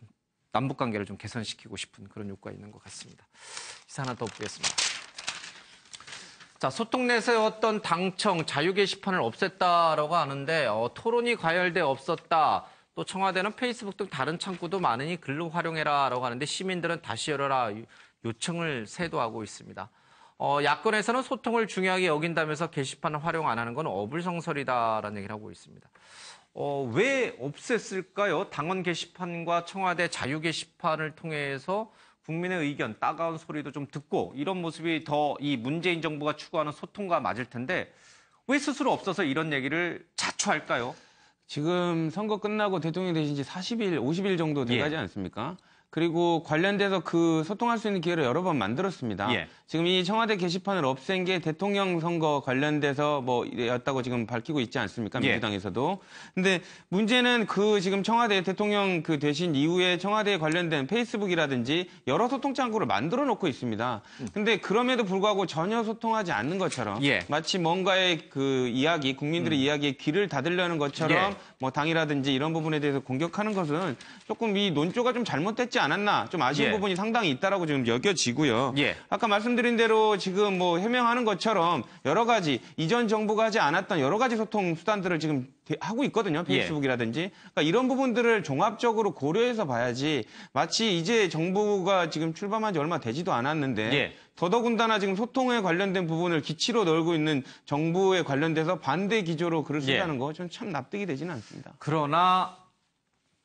남북 관계를 좀 개선시키고 싶은 그런 욕구가 있는 것 같습니다. 이사 하나 더 보겠습니다. 자, 소통 내에세 어떤 당청 자유 게시판을 없앴다라고 하는데 어, 토론이 과열돼 없었다. 또 청와대는 페이스북 등 다른 창구도 많으니 글로 활용해라라고 하는데 시민들은 다시 열어라 요청을 세도하고 있습니다. 어, 야권에서는 소통을 중요하게 여긴다면서 게시판을 활용 안 하는 건 어불성설이다라는 얘기를 하고 있습니다. 어, 왜 없앴을까요? 당원 게시판과 청와대 자유 게시판을 통해서 국민의 의견, 따가운 소리도 좀 듣고 이런 모습이 더 이 문재인 정부가 추구하는 소통과 맞을 텐데 왜 스스로 없어서 이런 얘기를 자초할까요? 지금 선거 끝나고 대통령이 되신 지 40일, 50일 정도 돼가지 예. 않습니까? 그리고 관련돼서 그 소통할 수 있는 기회를 여러 번 만들었습니다. 예. 지금 이 청와대 게시판을 없앤 게 대통령 선거 관련돼서 뭐였다고 지금 밝히고 있지 않습니까? 예. 민주당에서도. 예. 근데 문제는 그 지금 청와대 대통령 그 대신 이후에 청와대에 관련된 페이스북이라든지 여러 소통 창구를 만들어 놓고 있습니다. 음. 근데 그럼에도 불구하고 전혀 소통하지 않는 것처럼 예. 마치 뭔가의 그 이야기, 국민들의 음. 이야기에 귀를 닫으려는 것처럼 예. 뭐 당이라든지 이런 부분에 대해서 공격하는 것은 조금 이 논조가 좀 잘못됐지 않았나 좀 아쉬운 예. 부분이 상당히 있다라고 지금 여겨지고요. 예. 아까 말씀드린 대로 지금 뭐 해명하는 것처럼 여러 가지 이전 정부가 하지 않았던 여러 가지 소통 수단들을 지금 하고 있거든요. 예. 페이스북이라든지. 예. 그러니까 이런 부분들을 종합적으로 고려해서 봐야지 마치 이제 정부가 지금 출범한 지 얼마 되지도 않았는데 예. 더더군다나 지금 소통에 관련된 부분을 기치로 널고 있는 정부에 관련돼서 반대 기조로 글을 쓴다는 예. 거좀 참 납득이 되지는 않습니다. 그러나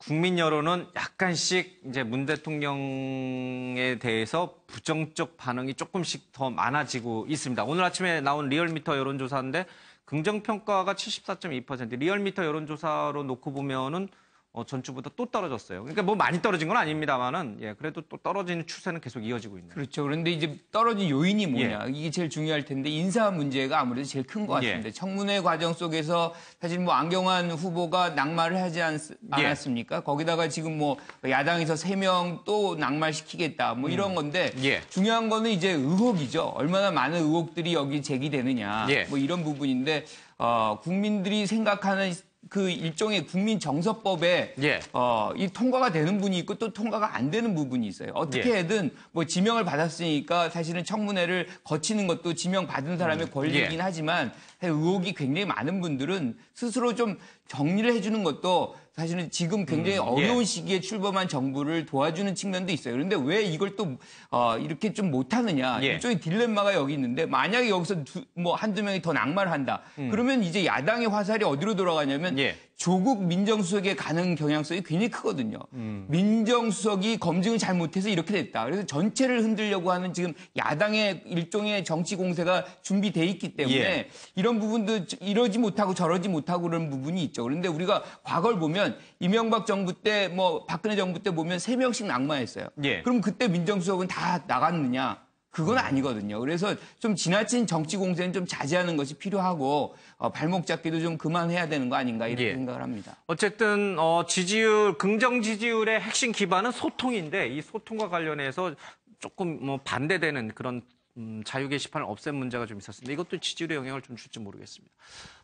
국민 여론은 약간씩 이제 문 대통령에 대해서 부정적 반응이 조금씩 더 많아지고 있습니다. 오늘 아침에 나온 리얼미터 여론조사인데 긍정평가가 74.2%, 리얼미터 여론조사로 놓고 보면은 어, 전주보다 또 떨어졌어요. 그러니까 뭐 많이 떨어진 건 아닙니다만은 예, 그래도 또 떨어지는 추세는 계속 이어지고 있는. 그렇죠. 그런데 이제 떨어진 요인이 뭐냐 예. 이게 제일 중요할 텐데 인사 문제가 아무래도 제일 큰 것 같습니다. 예. 청문회 과정 속에서 사실 뭐 안경환 후보가 낙마를 하지 않, 예. 않았습니까? 예. 거기다가 지금 뭐 야당에서 세 명 또 낙마시키겠다 뭐 음. 이런 건데 음. 중요한 거는 이제 의혹이죠. 얼마나 많은 의혹들이 여기 제기되느냐 예. 뭐 이런 부분인데 어, 국민들이 생각하는 그 일종의 국민 정서법에 예. 어, 이 통과가 되는 분이 있고 또 통과가 안 되는 부분이 있어요. 어떻게 예. 해든 뭐 지명을 받았으니까 사실은 청문회를 거치는 것도 지명 받은 사람의 음, 권리이긴 예. 하지만 의혹이 굉장히 많은 분들은 스스로 좀 정리를 해주는 것도 사실은 지금 굉장히 음, 예. 어려운 시기에 출범한 정부를 도와주는 측면도 있어요. 그런데 왜 이걸 또 어, 이렇게 좀 못하느냐. 예. 일종의 딜레마가 여기 있는데 만약에 여기서 두, 뭐 한 두 명이 더 낙마를 한다. 음. 그러면 이제 야당의 화살이 어디로 돌아가냐면 예. 조국 민정수석에 가는 경향성이 굉장히 크거든요. 음. 민정수석이 검증을 잘 못해서 이렇게 됐다. 그래서 전체를 흔들려고 하는 지금 야당의 일종의 정치 공세가 준비돼 있기 때문에 예. 이런 부분도 이러지 못하고 저러지 못하고 그런 부분이 있죠. 그런데 우리가 과거를 보면 이명박 정부 때 뭐 박근혜 정부 때 보면 세명씩 낙마했어요. 예. 그럼 그때 민정수석은 다 나갔느냐? 그건 음. 아니거든요. 그래서 좀 지나친 정치 공세는 좀 자제하는 것이 필요하고 어, 발목 잡기도 좀 그만해야 되는 거 아닌가 이런 예. 생각을 합니다. 어쨌든 어, 지지율 긍정 지지율의 핵심 기반은 소통인데 이 소통과 관련해서 조금 뭐 반대되는 그런 음, 자유 게시판을 없앤 문제가 좀 있었습니다. 이것도 지지율에 영향을 좀 줄지 모르겠습니다.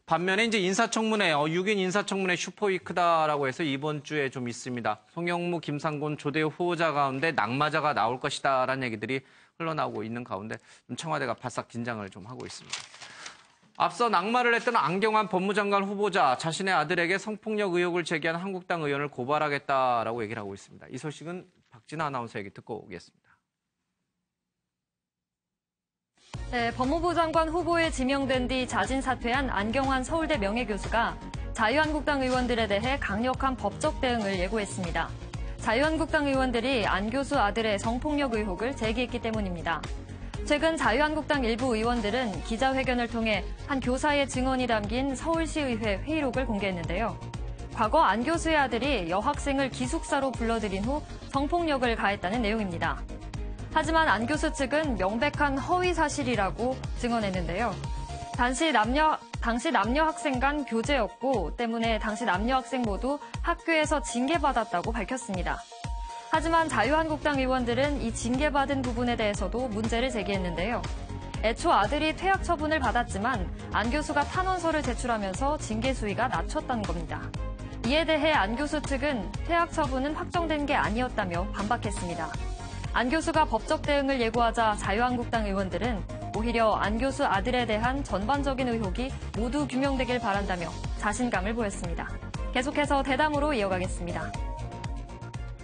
반면에 이제 인사청문회, 어, 6인 인사청문회 슈퍼위크다라고 해서 이번 주에 좀 있습니다. 송영무, 김상곤, 조대호 후보자 가운데 낙마자가 나올 것이다라는 얘기들이 흘러나오고 있는 가운데 청와대가 바싹 긴장을 좀 하고 있습니다. 앞서 낙마를 했던 안경환 법무장관 후보자 자신의 아들에게 성폭력 의혹을 제기한 한국당 의원을 고발하겠다라고 얘기를 하고 있습니다. 이 소식은 박진아 아나운서에게 듣고 오겠습니다. 네, 법무부 장관 후보에 지명된 뒤 자진 사퇴한 안경환 서울대 명예교수가 자유한국당 의원들에 대해 강력한 법적 대응을 예고했습니다. 자유한국당 의원들이 안 교수 아들의 성폭력 의혹을 제기했기 때문입니다. 최근 자유한국당 일부 의원들은 기자회견을 통해 한 교사의 증언이 담긴 서울시의회 회의록을 공개했는데요. 과거 안 교수의 아들이 여학생을 기숙사로 불러들인 후 성폭력을 가했다는 내용입니다. 하지만 안 교수 측은 명백한 허위 사실이라고 증언했는데요. 당시 남녀, 당시 남녀 학생 간 교제였고 때문에 당시 남녀 학생 모두 학교에서 징계받았다고 밝혔습니다. 하지만 자유한국당 의원들은 이 징계받은 부분에 대해서도 문제를 제기했는데요. 애초 아들이 퇴학 처분을 받았지만 안 교수가 탄원서를 제출하면서 징계 수위가 낮췄다는 겁니다. 이에 대해 안 교수 측은 퇴학 처분은 확정된 게 아니었다며 반박했습니다. 안 교수가 법적 대응을 예고하자 자유한국당 의원들은 오히려 안 교수 아들에 대한 전반적인 의혹이 모두 규명되길 바란다며 자신감을 보였습니다. 계속해서 대담으로 이어가겠습니다.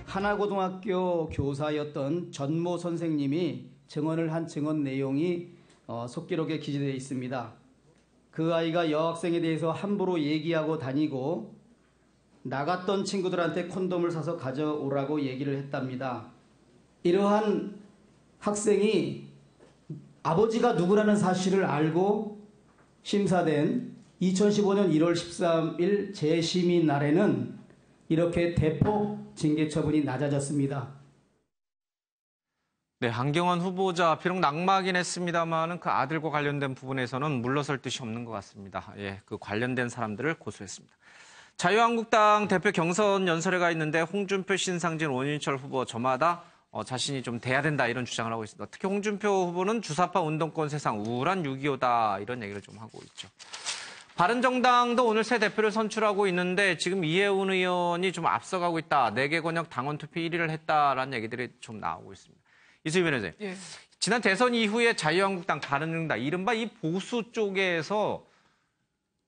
하나고등학교 교사였던 전모 선생님이 증언을 한 증언 내용이 어, 속기록에 기재되어 있습니다. 그 아이가 여학생에 대해서 함부로 얘기하고 다니고 나갔던 친구들한테 콘돔을 사서 가져오라고 얘기를 했답니다. 이러한 학생이 아버지가 누구라는 사실을 알고 심사된 2015년 1월 13일 재심의 날에는 이렇게 대폭 징계 처분이 낮아졌습니다. 네, 한경원 후보자 비록 낙마하긴 했습니다만은 그 아들과 관련된 부분에서는 물러설 뜻이 없는 것 같습니다. 예, 그 관련된 사람들을 고소했습니다. 자유한국당 대표 경선 연설회가 있는데 홍준표, 신상진, 원윤철 후보 저마다 어, 자신이 좀 돼야 된다 이런 주장을 하고 있습니다. 특히 홍준표 후보는 주사파 운동권 세상 우울한 6.25다 이런 얘기를 좀 하고 있죠. 바른정당도 오늘 새 대표를 선출하고 있는데 지금 이해운 의원이 좀 앞서가고 있다. 4개 권역 당원 투표 1위를 했다라는 얘기들이 좀 나오고 있습니다. 이수민변호님 예. 지난 대선 이후에 자유한국당, 바른정당, 이른바 이 보수 쪽에서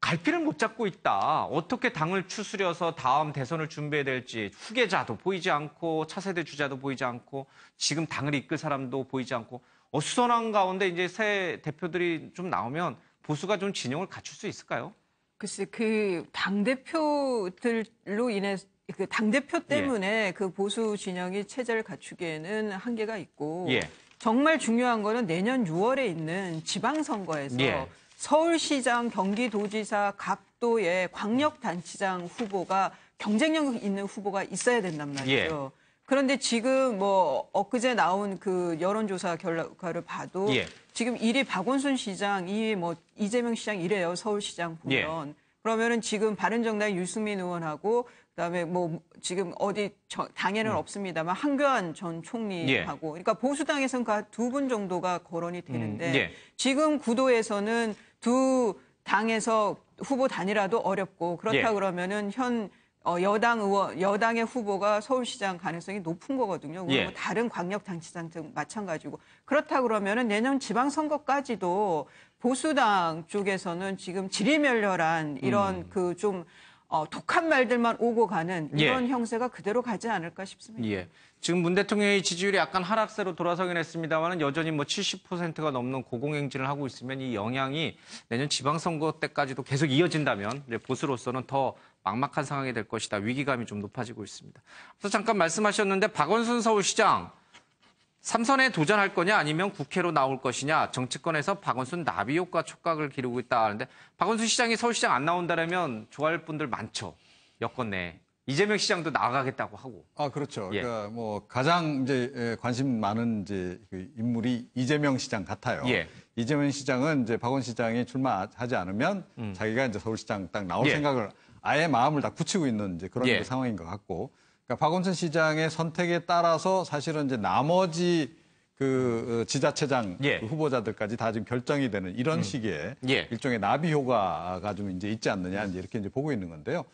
갈피를못 잡고 있다. 어떻게 당을 추스려서 다음 대선을 준비해야 될지 후계자도 보이지 않고 차세대 주자도 보이지 않고 지금 당을 이끌 사람도 보이지 않고 어수선한 가운데 이제 새 대표들이 좀 나오면 보수가 좀 진영을 갖출 수 있을까요? 글쎄 그 당 대표들로 인해 그 당 대표 예. 때문에 예. 그 보수 진영이 체제를 갖추기에는 한계가 있고 예. 정말 중요한 거는 내년 6월에 있는 지방선거에서 예. 서울시장, 경기도지사 각도의 광역단체장 후보가 경쟁력 있는 후보가 있어야 된단 말이죠. 예. 그런데 지금 뭐 엊그제 나온 그 여론조사 결과를 봐도 예. 지금 1위 박원순 시장, 2위 뭐 이재명 시장 이래요. 서울시장 예. 보면. 예. 그러면은 지금 바른정당 유승민 의원하고 그다음에 뭐 지금 어디 저, 당에는 음. 없습니다만 한교안 전 총리하고 예. 그러니까 보수당에서는 그 두분 정도가 거론이 음, 되는데 음, 예. 지금 구도에서는 두 당에서 후보 단일화도 어렵고 그렇다 예. 그러면은 현 어, 여당 의원, 여당의 후보가 서울시장 가능성이 높은 거거든요. 그리고 예. 뭐 다른 광역당체장등 마찬가지고. 그렇다 그러면은 내년 지방선거까지도 보수당 쪽에서는 지금 지리멸렬한 이런 음. 그좀 어, 독한 말들만 오고 가는 예. 이런 예. 형세가 그대로 가지 않을까 싶습니다. 예. 지금 문 대통령의 지지율이 약간 하락세로 돌아서긴 했습니다만 여전히 뭐 70%가 넘는 고공행진을 하고 있으면 이 영향이 내년 지방선거 때까지도 계속 이어진다면 보수로서는 더 막막한 상황이 될 것이다. 위기감이 좀 높아지고 있습니다. 그래서 잠깐 말씀하셨는데 박원순 서울시장 삼선에 도전할 거냐 아니면 국회로 나올 것이냐 정치권에서 박원순 나비 효과 촉각을 기르고 있다 하는데 박원순 시장이 서울시장 안 나온다라면 좋아할 분들 많죠 여권 내 이재명 시장도 나가겠다고 하고 아 그렇죠 예. 그러니까 뭐 가장 이제 예, 관심 많은 이제 그 인물이 이재명 시장 같아요 예. 이재명 시장은 이제 박원 시장이 출마하지 않으면 음. 자기가 이제 서울시장 딱 나올 예. 생각을 아예 마음을 다 굳히고 있는 이제 그런 예. 상황인 것 같고 그러니까 박원순 시장의 선택에 따라서 사실은 이제 나머지 그 어, 지자체장 예. 그 후보자들까지 다 지금 결정이 되는 이런 음. 식의 예. 일종의 나비 효과가 좀 이제 있지 않느냐 이제 이렇게 이제 보고 있는 건데요.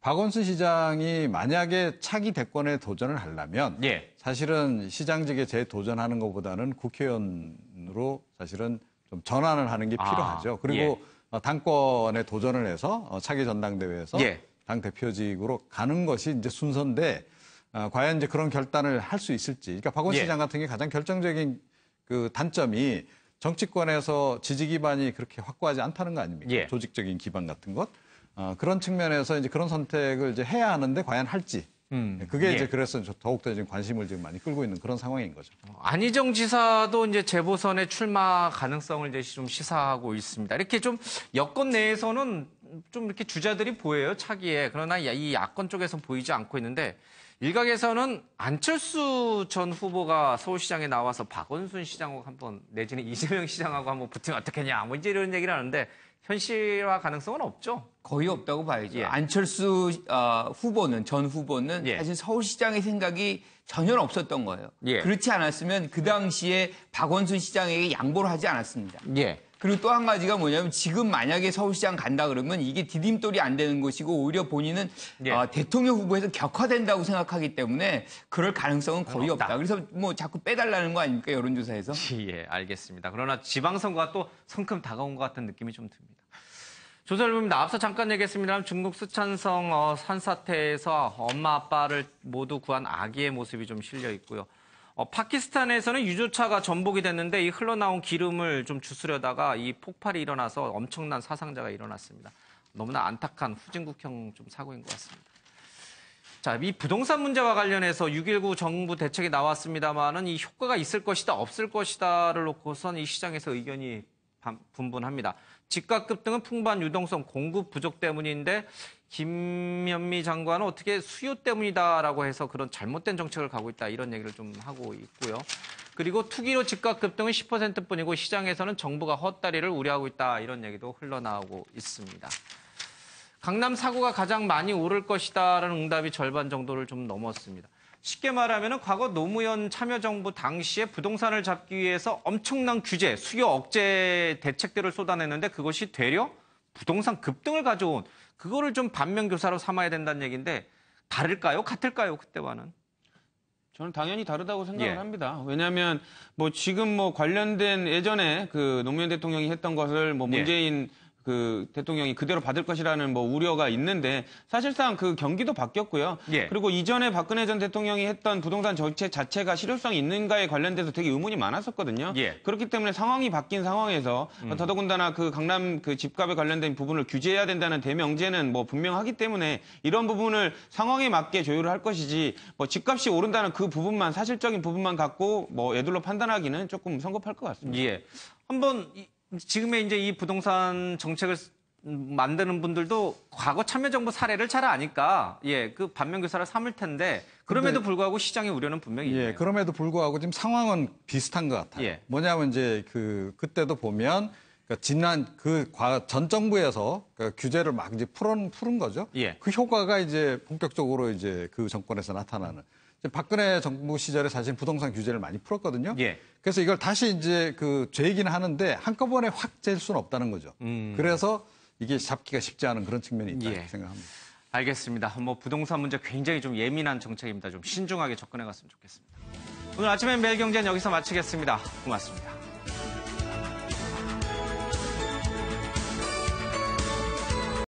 박원순 시장이 만약에 차기 대권에 도전을 하려면 예. 사실은 시장직에 재도전하는 것보다는 국회의원으로 사실은 좀 전환을 하는 게 아. 필요하죠. 아, 그리고 예. 어, 당권에 도전을 해서 어, 차기 전당대회에서 예. 당 대표직으로 가는 것이 이제 순서인데 어, 과연 이제 그런 결단을 할 수 있을지. 그러니까 박원 예. 시장 같은 게 가장 결정적인 그 단점이 정치권에서 지지 기반이 그렇게 확고하지 않다는 거 아닙니까? 예. 조직적인 기반 같은 것. 어, 그런 측면에서 이제 그런 선택을 이제 해야 하는데 과연 할지 음, 예, 그게 예. 이제 그래서 더욱더 지금 관심을 지금 많이 끌고 있는 그런 상황인 거죠. 어, 안희정 지사도 이제 재보선에 출마 가능성을 이제 좀 시사하고 있습니다. 이렇게 좀 여권 내에서는 좀 이렇게 주자들이 보여요 차기에 그러나 이 야권 쪽에선 보이지 않고 있는데 일각에서는 안철수 전 후보가 서울시장에 나와서 박원순 시장하고 한번 내지는 이재명 시장하고 한번 붙으면 어떻겠냐 뭐 이제 이런 얘기를 하는데 현실화 가능성은 없죠. 거의 없다고 봐야지 예. 안철수 어, 후보는 전 후보는 예. 사실 서울시장의 생각이 전혀 없었던 거예요. 예. 그렇지 않았으면 그 당시에 박원순 시장에게 양보를 하지 않았습니다. 예. 그리고 또 한 가지가 뭐냐면 지금 만약에 서울시장 간다 그러면 이게 디딤돌이 안 되는 것이고 오히려 본인은 예. 어, 대통령 후보에서 격화된다고 생각하기 때문에 그럴 가능성은 거의 없다. 없다. 그래서 뭐 자꾸 빼달라는 거 아닙니까 여론조사에서? 예, 알겠습니다. 그러나 지방선거가 또 성큼 다가온 것 같은 느낌이 좀 듭니다. 조사일보입니다 앞서 잠깐 얘기했습니다만 중국 수천성 어, 산사태에서 엄마 아빠를 모두 구한 아기의 모습이 좀 실려 있고요. 어, 파키스탄에서는 유조차가 전복이 됐는데 이 흘러나온 기름을 좀 주스려다가 이 폭발이 일어나서 엄청난 사상자가 일어났습니다. 너무나 안타까운 후진국형 좀 사고인 것 같습니다. 자, 이 부동산 문제와 관련해서 6.19 정부 대책이 나왔습니다만은 이 효과가 있을 것이다, 없을 것이다를 놓고선 이 시장에서 의견이 분분합니다. 집값 급등은 풍부한 유동성 공급 부족 때문인데 김현미 장관은 어떻게 수요 때문이다라고 해서 그런 잘못된 정책을 가고 있다 이런 얘기를 좀 하고 있고요. 그리고 투기로 집값 급등은 10%뿐이고 시장에서는 정부가 헛다리를 우려하고 있다 이런 얘기도 흘러나오고 있습니다. 강남 사고가 가장 많이 오를 것이다라는 응답이 절반 정도를 좀 넘었습니다. 쉽게 말하면 과거 노무현 참여정부 당시에 부동산을 잡기 위해서 엄청난 규제, 수요 억제 대책들을 쏟아냈는데 그것이 되려 부동산 급등을 가져온 그거를 좀 반면교사로 삼아야 된다는 얘기인데 다를까요? 같을까요? 그때와는? 저는 당연히 다르다고 생각을 예. 합니다. 왜냐하면 뭐 지금 뭐 관련된 예전에 그 노무현 대통령이 했던 것을 뭐 예. 문재인 예. 그 대통령이 그대로 받을 것이라는 뭐 우려가 있는데 사실상 그 경기도 바뀌었고요. 예. 그리고 이전에 박근혜 전 대통령이 했던 부동산 정책 자체가 실효성이 있는가에 관련돼서 되게 의문이 많았었거든요. 예. 그렇기 때문에 상황이 바뀐 상황에서 음. 더더군다나 그 강남 그 집값에 관련된 부분을 규제해야 된다는 대명제는 뭐 분명하기 때문에 이런 부분을 상황에 맞게 조율을 할 것이지 뭐 집값이 오른다는 그 부분만 사실적인 부분만 갖고 뭐 애들로 판단하기는 조금 성급할 것 같습니다. 예. 한번 지금의 이제 이 부동산 정책을 만드는 분들도 과거 참여정부 사례를 잘 아니까 예 그 반면 교사를 삼을 텐데 그럼에도 불구하고 시장의 우려는 분명히 예, 있네요. 예, 그럼에도 불구하고 지금 상황은 비슷한 것 같아요. 예. 뭐냐면 이제 그 그때도 보면 그러니까 지난 그전 정부에서 그러니까 규제를 막 이제 풀은 푸른 거죠. 예. 그 효과가 이제 본격적으로 이제 그 정권에서 나타나는. 박근혜 정부 시절에 사실 부동산 규제를 많이 풀었거든요. 예. 그래서 이걸 다시 이제 그 죄이기는 하는데 한꺼번에 확 잴 수는 없다는 거죠. 음. 그래서 이게 잡기가 쉽지 않은 그런 측면이 있다 예. 생각합니다. 알겠습니다. 뭐 부동산 문제 굉장히 좀 예민한 정책입니다. 좀 신중하게 접근해 갔으면 좋겠습니다. 오늘 아침엔 매일경제는 여기서 마치겠습니다. 고맙습니다.